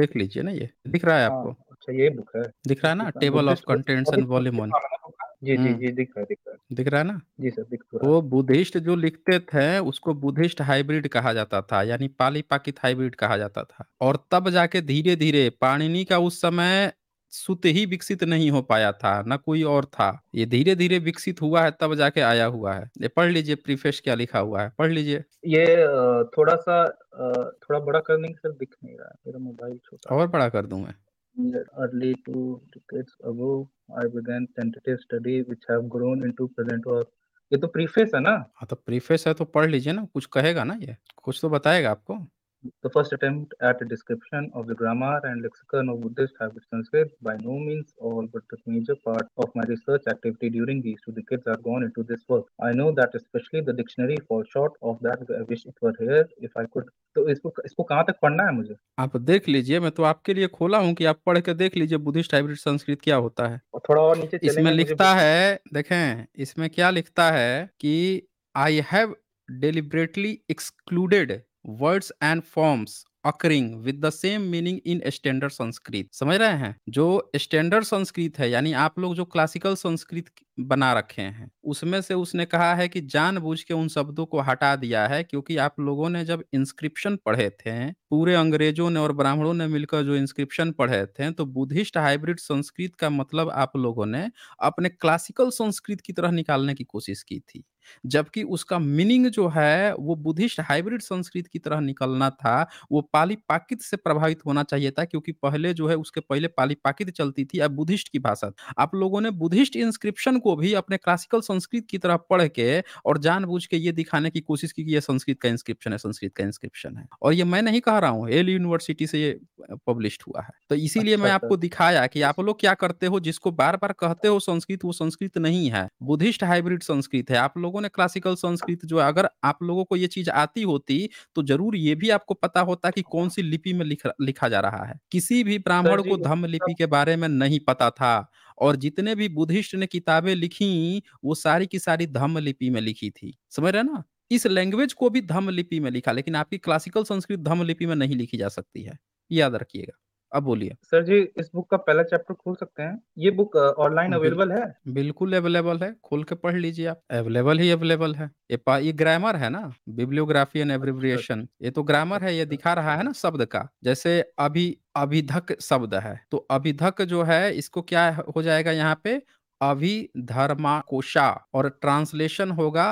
[SPEAKER 1] देख लीजिए ना ये दिख रहा है हाँ, आपको
[SPEAKER 2] अच्छा ये बुक है
[SPEAKER 1] दिख रहा है ना table of contents and volume one जी, जी, जी,
[SPEAKER 2] दिख रहा है, दिख रहा
[SPEAKER 1] है। दिख रहा है ना? जी सर, दिख तो रहा वो बुद्धिस्ट जो लिखते थे, उसको बुद्धिस्ट हाइब्रिड कहा जाता था, यानी पाली-पाकित हाइब्रिड कहा जाता था और तब जाके धीरे-धीरे पाणिनि का उस समय सुत ही विकसित नहीं हो पाया था, ना कोई और था। ये धीरे-धीरे विकसित हुआ है, तब जाके आया हुआ है। ये पढ़ लीजिए प्रीफ़ेस क्या लिखा हुआ है, पढ़ लीजिए।
[SPEAKER 2] ये थोड़ा-सा थोड़ा बड़ा कर देंगे सर, दिख नहीं रहा है, मेरा मोबाइल
[SPEAKER 1] छोटा और बड़ा कर दूंगा मैं?
[SPEAKER 2] early two decades ago, I began tentative study, which have grown into present work. ये तो
[SPEAKER 1] प्रीफेस है ना हाँ तो प्रीफेस है तो पढ़ लीजिए ना कुछ कहेगा ना ये कुछ तो बताएगा आपको
[SPEAKER 2] The first attempt at a description of the grammar and lexicon of Buddhist hybrid Sanskrit, by no means all, but the major part of my research activity during these two decades are gone into this work. I know that especially the dictionary falls short of that. I wish it were here if I could. तो इसको इसको कहाँ तक पढ़ना है मुझे
[SPEAKER 1] आप देख लीजिए मैं तो आपके लिए खोला हूँ कि आप पढ़ के देख लीजिए बुद्धिस्ट हाइब्रिड संस्कृत क्या होता है
[SPEAKER 2] और थोड़ा और नीचे इसमें लिखता
[SPEAKER 1] है देखें इसमें क्या लिखता है कि I have deliberately excluded words and forms occurring with the same meaning in standard Sanskrit समझ रहे हैं जो स्टैंडर्ड संस्कृत है यानी आप लोग जो क्लासिकल संस्कृत बना रखे हैं उसमें से उसने कहा है कि जानबूझ के उन शब्दों को हटा दिया है क्योंकि आप लोगों ने जब इंस्क्रिप्शन पढ़े थे पूरे अंग्रेजों ने और ब्राह्मणों ने मिलकर जो इंस्क्रिप्शन पढ़े थे तो बुद्धिस्ट हाइब्रिड संस्कृत का मतलब आप लोगों ने अपने क्लासिकल संस्कृत की तरह निकालने की कोशिश की थी जबकि उसका मीनिंग जो है वो बुद्धिस्ट हाइब्रिड संस्कृत की तरह निकलना था वो पाली पाकित से प्रभावित होना चाहिए था क्योंकि पहले जो है उसके पहले पाली पाकित चलती थी अब बुद्धिस्ट की भाषा आप लोगों ने बुद्धिस्ट इंस्क्रिप्शन को भी अपने क्लासिकल संस्कृत की तरह पढ़ के और जानबूझ के ये दिखाने की कोशिश की कि यह संस्कृत का इंस्क्रिप्शन है संस्कृत का इंस्क्रिप्शन है और ये मैं नहीं कह रहा हूँ एल यूनिवर्सिटी से ये पब्लिश हुआ है तो इसीलिए मैं अच्छा, आपको अच्छा। दिखाया कि आप लोग क्या करते हो जिसको बार बार कहते हो संस्कृत वो संस्कृत नहीं है बुद्धिस्ट हाइब्रिड संस्कृत है आप लोग लोगों ने क्लासिकल संस्कृत जो है अगर आप लोगों को ये चीज आती होती तो जरूर ये भी आपको पता होता कि कौन सी लिपि में लिख, लिखा जा रहा है किसी भी ब्राह्मण को धम्म तो लिपि के बारे में नहीं पता था और जितने भी बुद्धिस्ट ने किताबें लिखी वो सारी की सारी धम्म लिपि में लिखी थी समझ रहे ना इस लैंग्वेज को भी धम्म लिपि में लिखा लेकिन आपकी क्लासिकल संस्कृत धम्म लिपि में नहीं लिखी जा सकती है याद रखिएगा अब बोलिए। सर जी, इस बुक का पहला चैप्टर खोल सकते हैं? ये बुक ऑनलाइन अवेलेबल है? बिल्कुल अवेलेबल है, खोल के पढ़ लीजिए आप। अवेलेबल ही अवेलेबल है। ये ये ग्रामर है ना, बिब्लियोग्राफी एंड अच्छा, अच्छा। ये तो ग्रामर है, ये अच्छा। दिखा रहा है ना शब्द का। जैसे अभी अभिधक शब्द है, तो अभिधक जो है इसको क्या हो जाएगा यहाँ पे अभिधर्माकोशा और ट्रांसलेशन होगा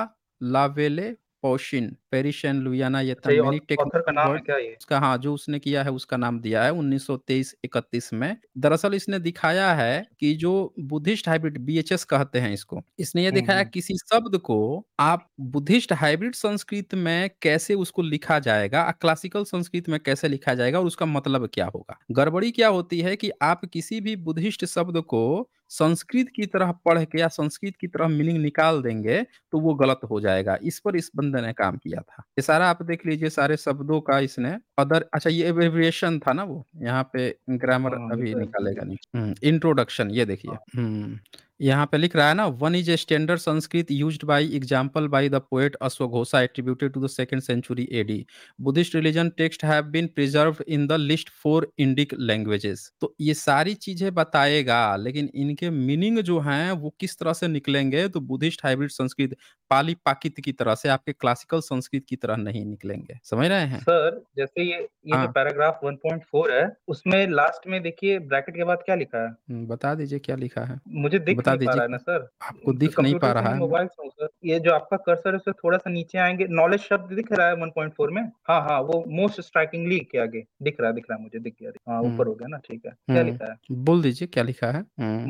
[SPEAKER 1] लावेले पोशिन पेरिश एंड लुयाना ये था मेरी अच्छा, टेक का नाम है क्या ये? उसका हाँ, जो उसने किया है उसका नाम दिया है 1923-31 में। दरअसल इसने दिखाया है कि जो बुद्धिस्ट हाइब्रिड बीएचएस कहते हैं इसको। इसने ये हम्म, दिखाया हम्म। किसी शब्द को आप बुद्धिस्ट हाइब्रिड संस्कृत में कैसे उसको लिखा जाएगा क्लासिकल संस्कृत में कैसे लिखा जाएगा और उसका मतलब क्या होगा। गड़बड़ी क्या होती है कि आप किसी भी बुद्धिस्ट शब्द को संस्कृत की तरह पढ़ के या संस्कृत की तरह मीनिंग निकाल देंगे तो वो गलत हो जाएगा इस पर इस बंदे ने काम किया था ये सारा आप देख लीजिए सारे शब्दों का इसने अदर अच्छा ये एब्रिविएशन था ना वो यहाँ पे ग्रामर हाँ, अभी निकालेगा नहीं इंट्रोडक्शन हम्म, ये देखिए हाँ। हम्म। यहाँ पे लिख रहा है ना one is a standard Sanskrit use by example by the poet अश्वघोषा attributed to the second century AD Buddhist religion text have been preserved in the list for Indic languages तो ये सारी चीजें बताएगा लेकिन इनके मीनिंग जो हैं वो किस तरह से निकलेंगे तो बुद्धिस्ट हाइब्रिड संस्कृत पाली पाकित की तरह से आपके क्लासिकल संस्कृत की तरह नहीं निकलेंगे समझ रहे हैं
[SPEAKER 2] सर जैसे ये ये हाँ जो पैराग्राफ 1.4 है उसमें लास्ट में देखिए ब्रैकेट के बाद क्या लिखा है
[SPEAKER 1] हम्म, बता दीजिए क्या लिखा है मुझे दिख बता दीजिए ना सर
[SPEAKER 2] आपको तो दिख नहीं पा रहा है मोबाइल सर ये जो आपका कर्सर है थोड़ा सा नीचे आएंगे नॉलेज शब्द दिख रहा है 1.4 में हाँ हाँ वो मोस्ट स्ट्राइकिंगली के आगे दिख रहा है दिख रहा है मुझे दिख गया हाँ, हम्म। ऊपर हो गया ना ठीक है क्या हम्म। लिखा है
[SPEAKER 1] बोल दीजिए क्या लिखा है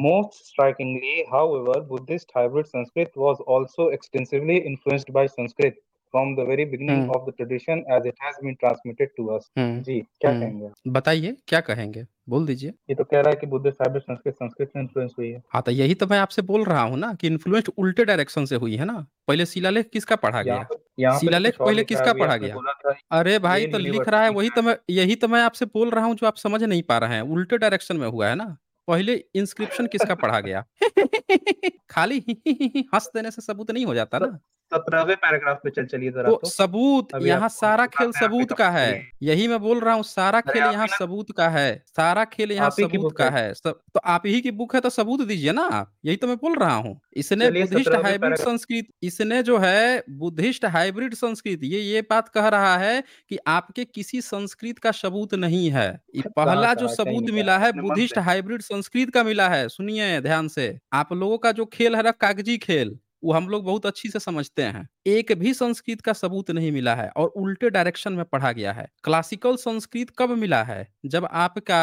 [SPEAKER 1] most
[SPEAKER 2] strikingly however Buddhist hybrid Sanskrit was also extensively influenced by Sanskrit from the very beginning of the tradition as it has been transmitted to us जी
[SPEAKER 1] क्या हम्म। कहेंगे बताइए क्या कहेंगे बोल दीजिए
[SPEAKER 2] ये तो कह रहा है कि बुद्ध साहब संस्कृत संस्कृत से इन्फ्लुएंस हुई है
[SPEAKER 1] हाँ तो यही तो मैं आपसे बोल रहा हूँ ना कि इन्फ्लुएंस उल्टे डायरेक्शन से हुई है ना पहले शिलालेख किसका पढ़ा गया शिलालेख पहले किसका पढ़ा गया
[SPEAKER 2] अरे भाई तो लिख रहा है वही
[SPEAKER 1] तो मैं यही तो मैं आपसे बोल रहा हूँ जो आप समझ नहीं पा रहे हैं उल्टे डायरेक्शन में हुआ है ना पहले इंस्क्रिप्शन किसका पढ़ा गया (laughs) खाली (laughs) हंस देने से सबूत नहीं हो जाता ना सत्रहवे पैराग्राफ पे चल चलिए जरा तो सबूत यहाँ सारा खेल सबूत तो का है यही मैं बोल रहा हूँ सारा खेल यहाँ सबूत का है सारा खेल यहाँ सबूत का है तो आप ही की बुक है तो सबूत दीजिए ना आप यही तो मैं बोल रहा हूँ इसने बुद्धिस्ट हाइब्रिड संस्कृत इसने जो है बुद्धिस्ट हाइब्रिड संस्कृत ये ये बात कह रहा है कि आपके किसी संस्कृत का सबूत नहीं है पहला जो सबूत मिला है बुद्धिस्ट हाइब्रिड संस्कृत का मिला है सुनिए ध्यान से आप लोगों का जो खेल है ना कागजी खेल वो हम लोग बहुत अच्छी से समझते हैं एक भी संस्कृत का सबूत नहीं मिला है और उल्टे डायरेक्शन में पढ़ा गया है क्लासिकल संस्कृत कब मिला है जब आपका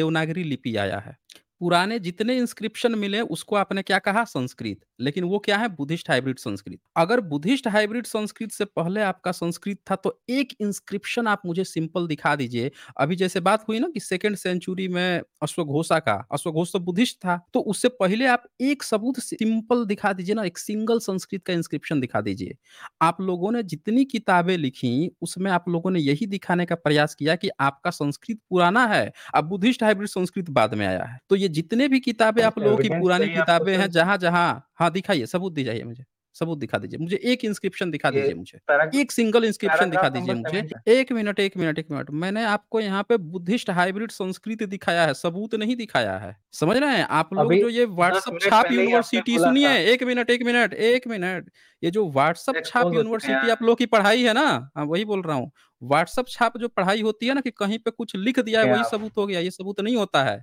[SPEAKER 1] देवनागरी लिपि आया है पुराने जितने इंस्क्रिप्शन मिले उसको आपने क्या कहा संस्कृत लेकिन वो क्या है बुद्धिस्ट हाइब्रिड संस्कृत अगर बुद्धिस्ट हाइब्रिड संस्कृत से पहले आपका संस्कृत था तो एक इंस्क्रिप्शन आप मुझे सिंपल दिखा दीजिए अभी जैसे बात हुई ना कि सेकेंड सेंचुरी में अश्वघोषा का अश्वघोष तो बुद्धिस्ट था तो उससे पहले आप एक सबूत सिंपल दिखा दीजिए ना एक सिंगल संस्कृत का इंस्क्रिप्शन दिखा दीजिए आप लोगों ने जितनी किताबें लिखी उसमें आप लोगों ने यही दिखाने का प्रयास किया कि आपका संस्कृत पुराना है अब बुद्धिस्ट हाइब्रिड संस्कृत बाद में आया है तो ये जितने भी किताबें आप लोगों की पुरानी किताबें तो हैं जहां जहां हाँ दिखाइए सबूत दीजिए मुझे सबूत दिखा दीजिए मुझे एक इंस्क्रिप्शन दिखा दीजिए मुझे एक सिंगल इंस्क्रिप्शन दिखा दीजिए मुझे एक मिनट एक मिनट एक मिनट मैंने आपको यहाँ पे बुद्धिस्ट हाइब्रिड संस्कृत दिखाया है सबूत नहीं दिखाया है समझ रहे हैं आप लोग जो ये व्हाट्सअप छाप यूनिवर्सिटी सुनिए एक मिनट एक मिनट एक मिनट ये जो व्हाट्सअप छाप यूनिवर्सिटी आप लोग की पढ़ाई है ना हाँ, वही बोल रहा हूँ व्हाट्सअप छाप जो पढ़ाई होती है ना कि कहीं पे कुछ लिख दिया है वही सबूत हो गया ये सबूत नहीं होता है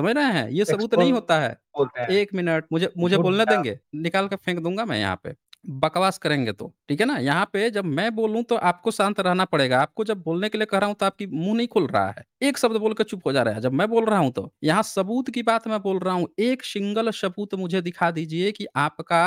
[SPEAKER 1] समझ रहे हैं ये सबूत नहीं होता है एक मिनट मुझे मुझे बोलने देंगे निकाल के फेंक दूंगा मैं यहाँ पे बकवास करेंगे तो ठीक है ना यहाँ पे जब मैं बोलूँ तो आपको शांत रहना पड़ेगा आपको जब बोलने के लिए कह रहा हूँ तो आपकी मुंह नहीं खुल रहा है एक शब्द बोलकर चुप हो जा रहा है जब मैं बोल रहा हूँ तो यहाँ सबूत की बात मैं बोल रहा हूँ एक सिंगल सबूत मुझे दिखा दीजिए कि आपका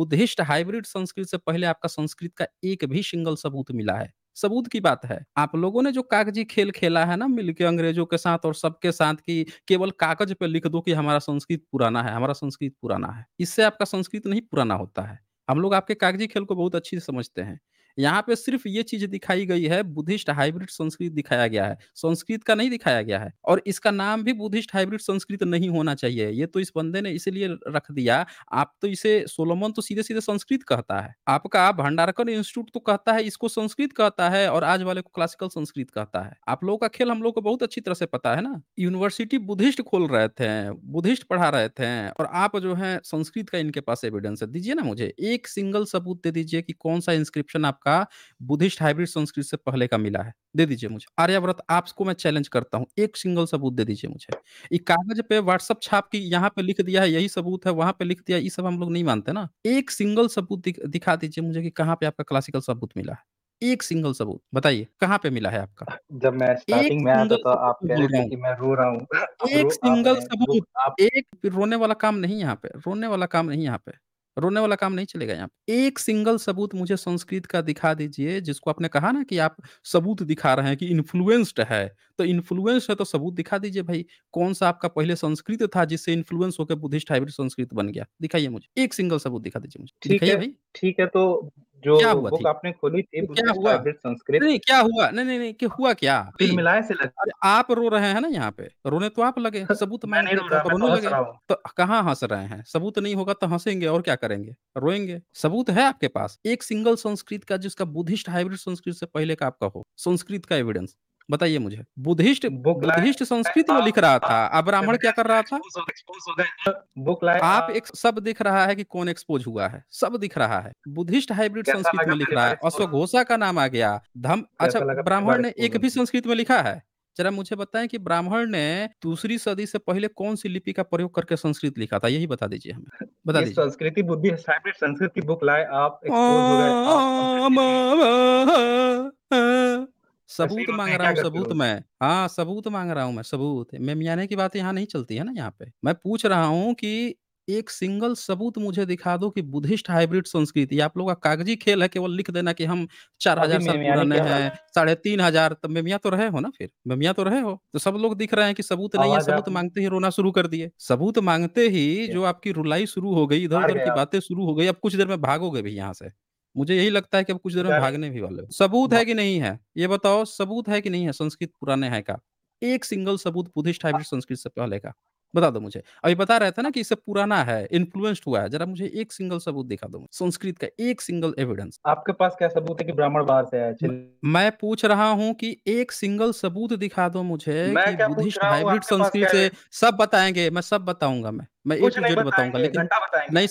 [SPEAKER 1] बुद्धिस्ट हाइब्रिड संस्कृत से पहले आपका संस्कृत का एक भी सिंगल सबूत मिला है सबूत की बात है आप लोगों ने जो कागजी खेल खेला है ना मिलके अंग्रेजों के साथ और सबके साथ की केवल कागज पे लिख दो कि हमारा संस्कृत पुराना है हमारा संस्कृत पुराना है इससे आपका संस्कृत नहीं पुराना होता है हम लोग आपके कागजी खेल को बहुत अच्छी समझते हैं यहाँ पे सिर्फ ये चीज दिखाई गई है बुद्धिस्ट हाइब्रिड संस्कृत दिखाया गया है संस्कृत का नहीं दिखाया गया है और इसका नाम भी बुद्धिस्ट हाइब्रिड संस्कृत नहीं होना चाहिए ये तो इस बंदे ने इसलिए रख दिया आप तो इसे सोलोमन तो सीधे सीधे संस्कृत कहता है आपका भंडारकर इंस्टीट्यूट तो कहता है इसको संस्कृत कहता है और आज वाले को क्लासिकल संस्कृत कहता है आप लोगों का खेल हम लोग को बहुत अच्छी तरह से पता है ना यूनिवर्सिटी बुद्धिस्ट खोल रहे थे बुद्धिस्ट पढ़ा रहे थे और आप जो है संस्कृत का इनके पास एविडेंस है दीजिए ना मुझे एक सिंगल सबूत दे दीजिए कि कौन सा इंस्क्रिप्शन आप आपका बुद्धिस्ट हाइब्रिड संस्कृत से पहले का मिला है दे दीजिए मुझे आर्यव्रत आपको मैं चैलेंज करता हूँ एक सिंगल सबूत दे दीजिए मुझे ये कागज पे व्हाट्सअप छाप की यहाँ पे लिख दिया है यही सबूत है वहां पे लिख दिया ये सब हम लोग नहीं मानते ना एक सिंगल सबूत दिखा दीजिए मुझे कि कहाँ पे आपका क्लासिकल सबूत मिला है एक सिंगल सबूत बताइए कहाँ पे मिला है आपका जब मैं स्टार्टिंग में आया तो, तो
[SPEAKER 2] आप कह रहे कि मैं रो रहा
[SPEAKER 1] हूँ एक सिंगल सबूत आप... एक रोने वाला काम नहीं यहाँ पे रोने वाला काम नहीं यहाँ पे रोने वाला काम नहीं चलेगा यहाँ एक सिंगल सबूत मुझे संस्कृत का दिखा दीजिए जिसको आपने कहा ना कि आप सबूत दिखा रहे हैं कि इन्फ्लुएंस्ड है तो इन्फ्लुएंस है तो सबूत दिखा दीजिए भाई कौन सा आपका पहले संस्कृत था जिससे इन्फ्लुएंस होकर बुद्धिस्ट हाइब्रिड संस्कृत बन गया दिखाइए मुझे एक सिंगल सबूत दिखा दीजिए मुझे ठीक दिखाइए है भाई ठीक है तो जो क्या हुआ बुक आपने खोली थी क्या हुआ संस्कृत नहीं क्या हुआ नहीं नहीं नहीं कि हुआ क्या फिर मिलाए से लगा अरे आप रो रहे हैं ना यहाँ पे रोने तो आप लगे (laughs) सबूत मैं नहीं रो तो लगे रहा हूँ तो कहाँ हंस रहे हैं सबूत नहीं होगा तो हंसेंगे और क्या करेंगे रोएंगे सबूत है आपके पास एक सिंगल संस्कृत का जिसका बुद्धिस्ट हाइब्रिड संस्कृत से पहले का आपका हो संस्कृत का एविडेंस बताइए मुझे बुद्धिस्ट बुद्धिस्ट संस्कृत में लिख रहा था अब ब्राह्मण क्या कर रहा था बुक आप एक सब दिख रहा है कि कौन एक्सपोज हुआ है सब दिख रहा है बुद्धिस्ट हाइब्रिड संस्कृत में लिख रहा है अश्वघोषा का नाम आ गया धम अच्छा ब्राह्मण ने एक भी संस्कृत में लिखा है जरा मुझे बताएं कि ब्राह्मण ने दूसरी सदी से पहले कौन सी लिपि का प्रयोग करके संस्कृत लिखा था यही बता दीजिए हमें बता दीजिए
[SPEAKER 2] संस्कृति बुद्धि संस्कृत की बुक लाए आप
[SPEAKER 1] सबूत मांग रहा हूँ, सबूत मैं। हाँ, सबूत मांग रहा हूँ मैं, सबूत मैं मियाने की बात यहाँ नहीं चलती है ना यहाँ पे। मैं पूछ रहा हूँ कि एक सिंगल सबूत मुझे दिखा दो कि बुद्धिस्ट हाइब्रिड संस्कृति आप लोगों का कागज़ी खेल है केवल लिख देना कि हम चार हज़ार साल पुराने हैं साढ़े तीन हजार तो मेमिया तो रहे हो ना फिर? मेमिया तो रहे हो? तो सब लोग दिख रहे हैं कि सबूत नहीं है, सबूत मांगते ही रोना शुरू कर दिए। सबूत मांगते ही जो आपकी रुलाई शुरू हो गई, इधर-उधर की बातें शुरू हो गई, अब कुछ देर में भागोगे भी यहाँ से। मुझे यही लगता है कि अब कुछ देर में भागने भी वाले सबूत है कि नहीं है? ये बताओ सबूत है कि नहीं है संस्कृत पुराने है का? एक सिंगल सबूत बुद्धिस्ट हाइब्रिड संस्कृत से पहले का। बता दो मुझे। अभी बता रहे थे ना कि इससे पुराना है, इन्फ्लुएंस्ड हुआ है। ज़रा मुझे एक सिंगल सबूत दिखा दो। संस्कृत का एक सिंगल एविडेंस।
[SPEAKER 2] आपके पास क्या सबूत है कि ब्राह्मण बाहर से आया?
[SPEAKER 1] मैं पूछ रहा हूँ कि एक सिंगल सबूत दिखा दो मुझे मैं कि क्या पूछ बुद्धिस्ट रहा हाइब्रिड आपके पास संस्कृत क्या है? से सब बताएंगे मैं सब बताऊंगा मैं। मैं एक ए टू लेकिन नहीं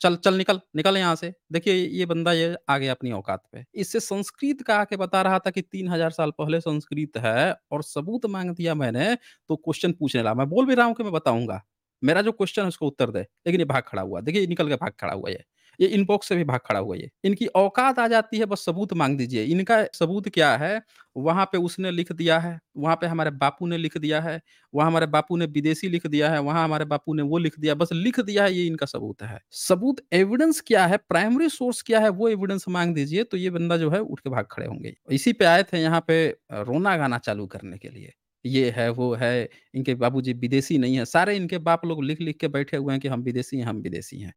[SPEAKER 1] चल चल निकल, निकल यहाँ से। देखिए ये बंदा ये आ गया अपनी औकात पे। इससे संस्कृत का आके बता रहा था कि तीन हजार साल पहले संस्कृत है और सबूत मांग दिया मैंने तो क्वेश्चन पूछने लगा। मैं बोल भी रहा हूँ कि मैं बताऊंगा मेरा जो क्वेश्चन है उसको उत्तर दे, लेकिन ये भाग खड़ा हुआ। देखिए निकल के भाग खड़ा हुआ ये। ये इनबॉक्स से भी भाग खड़ा हुआ ये इनकी औकात आ जाती है बस सबूत मांग दीजिए इनका सबूत क्या है वहां पे उसने लिख दिया है वहां पे हमारे बापू ने लिख दिया है वहां हमारे बापू ने विदेशी लिख दिया है वहां हमारे बापू ने वो लिख दिया बस लिख दिया है ये इनका सबूत है सबूत एविडेंस क्या है प्राइमरी सोर्स क्या है वो एविडेंस मांग दीजिए तो ये बंदा जो है उठ के भाग खड़े होंगे इसी पे आए थे यहाँ पे रोना गाना चालू करने के लिए ये है वो है इनके बाबूजी विदेशी नहीं है सारे इनके बाप लोग लिख लिख के बैठे हुए हैं कि हम विदेशी हैं हम विदेशी हैं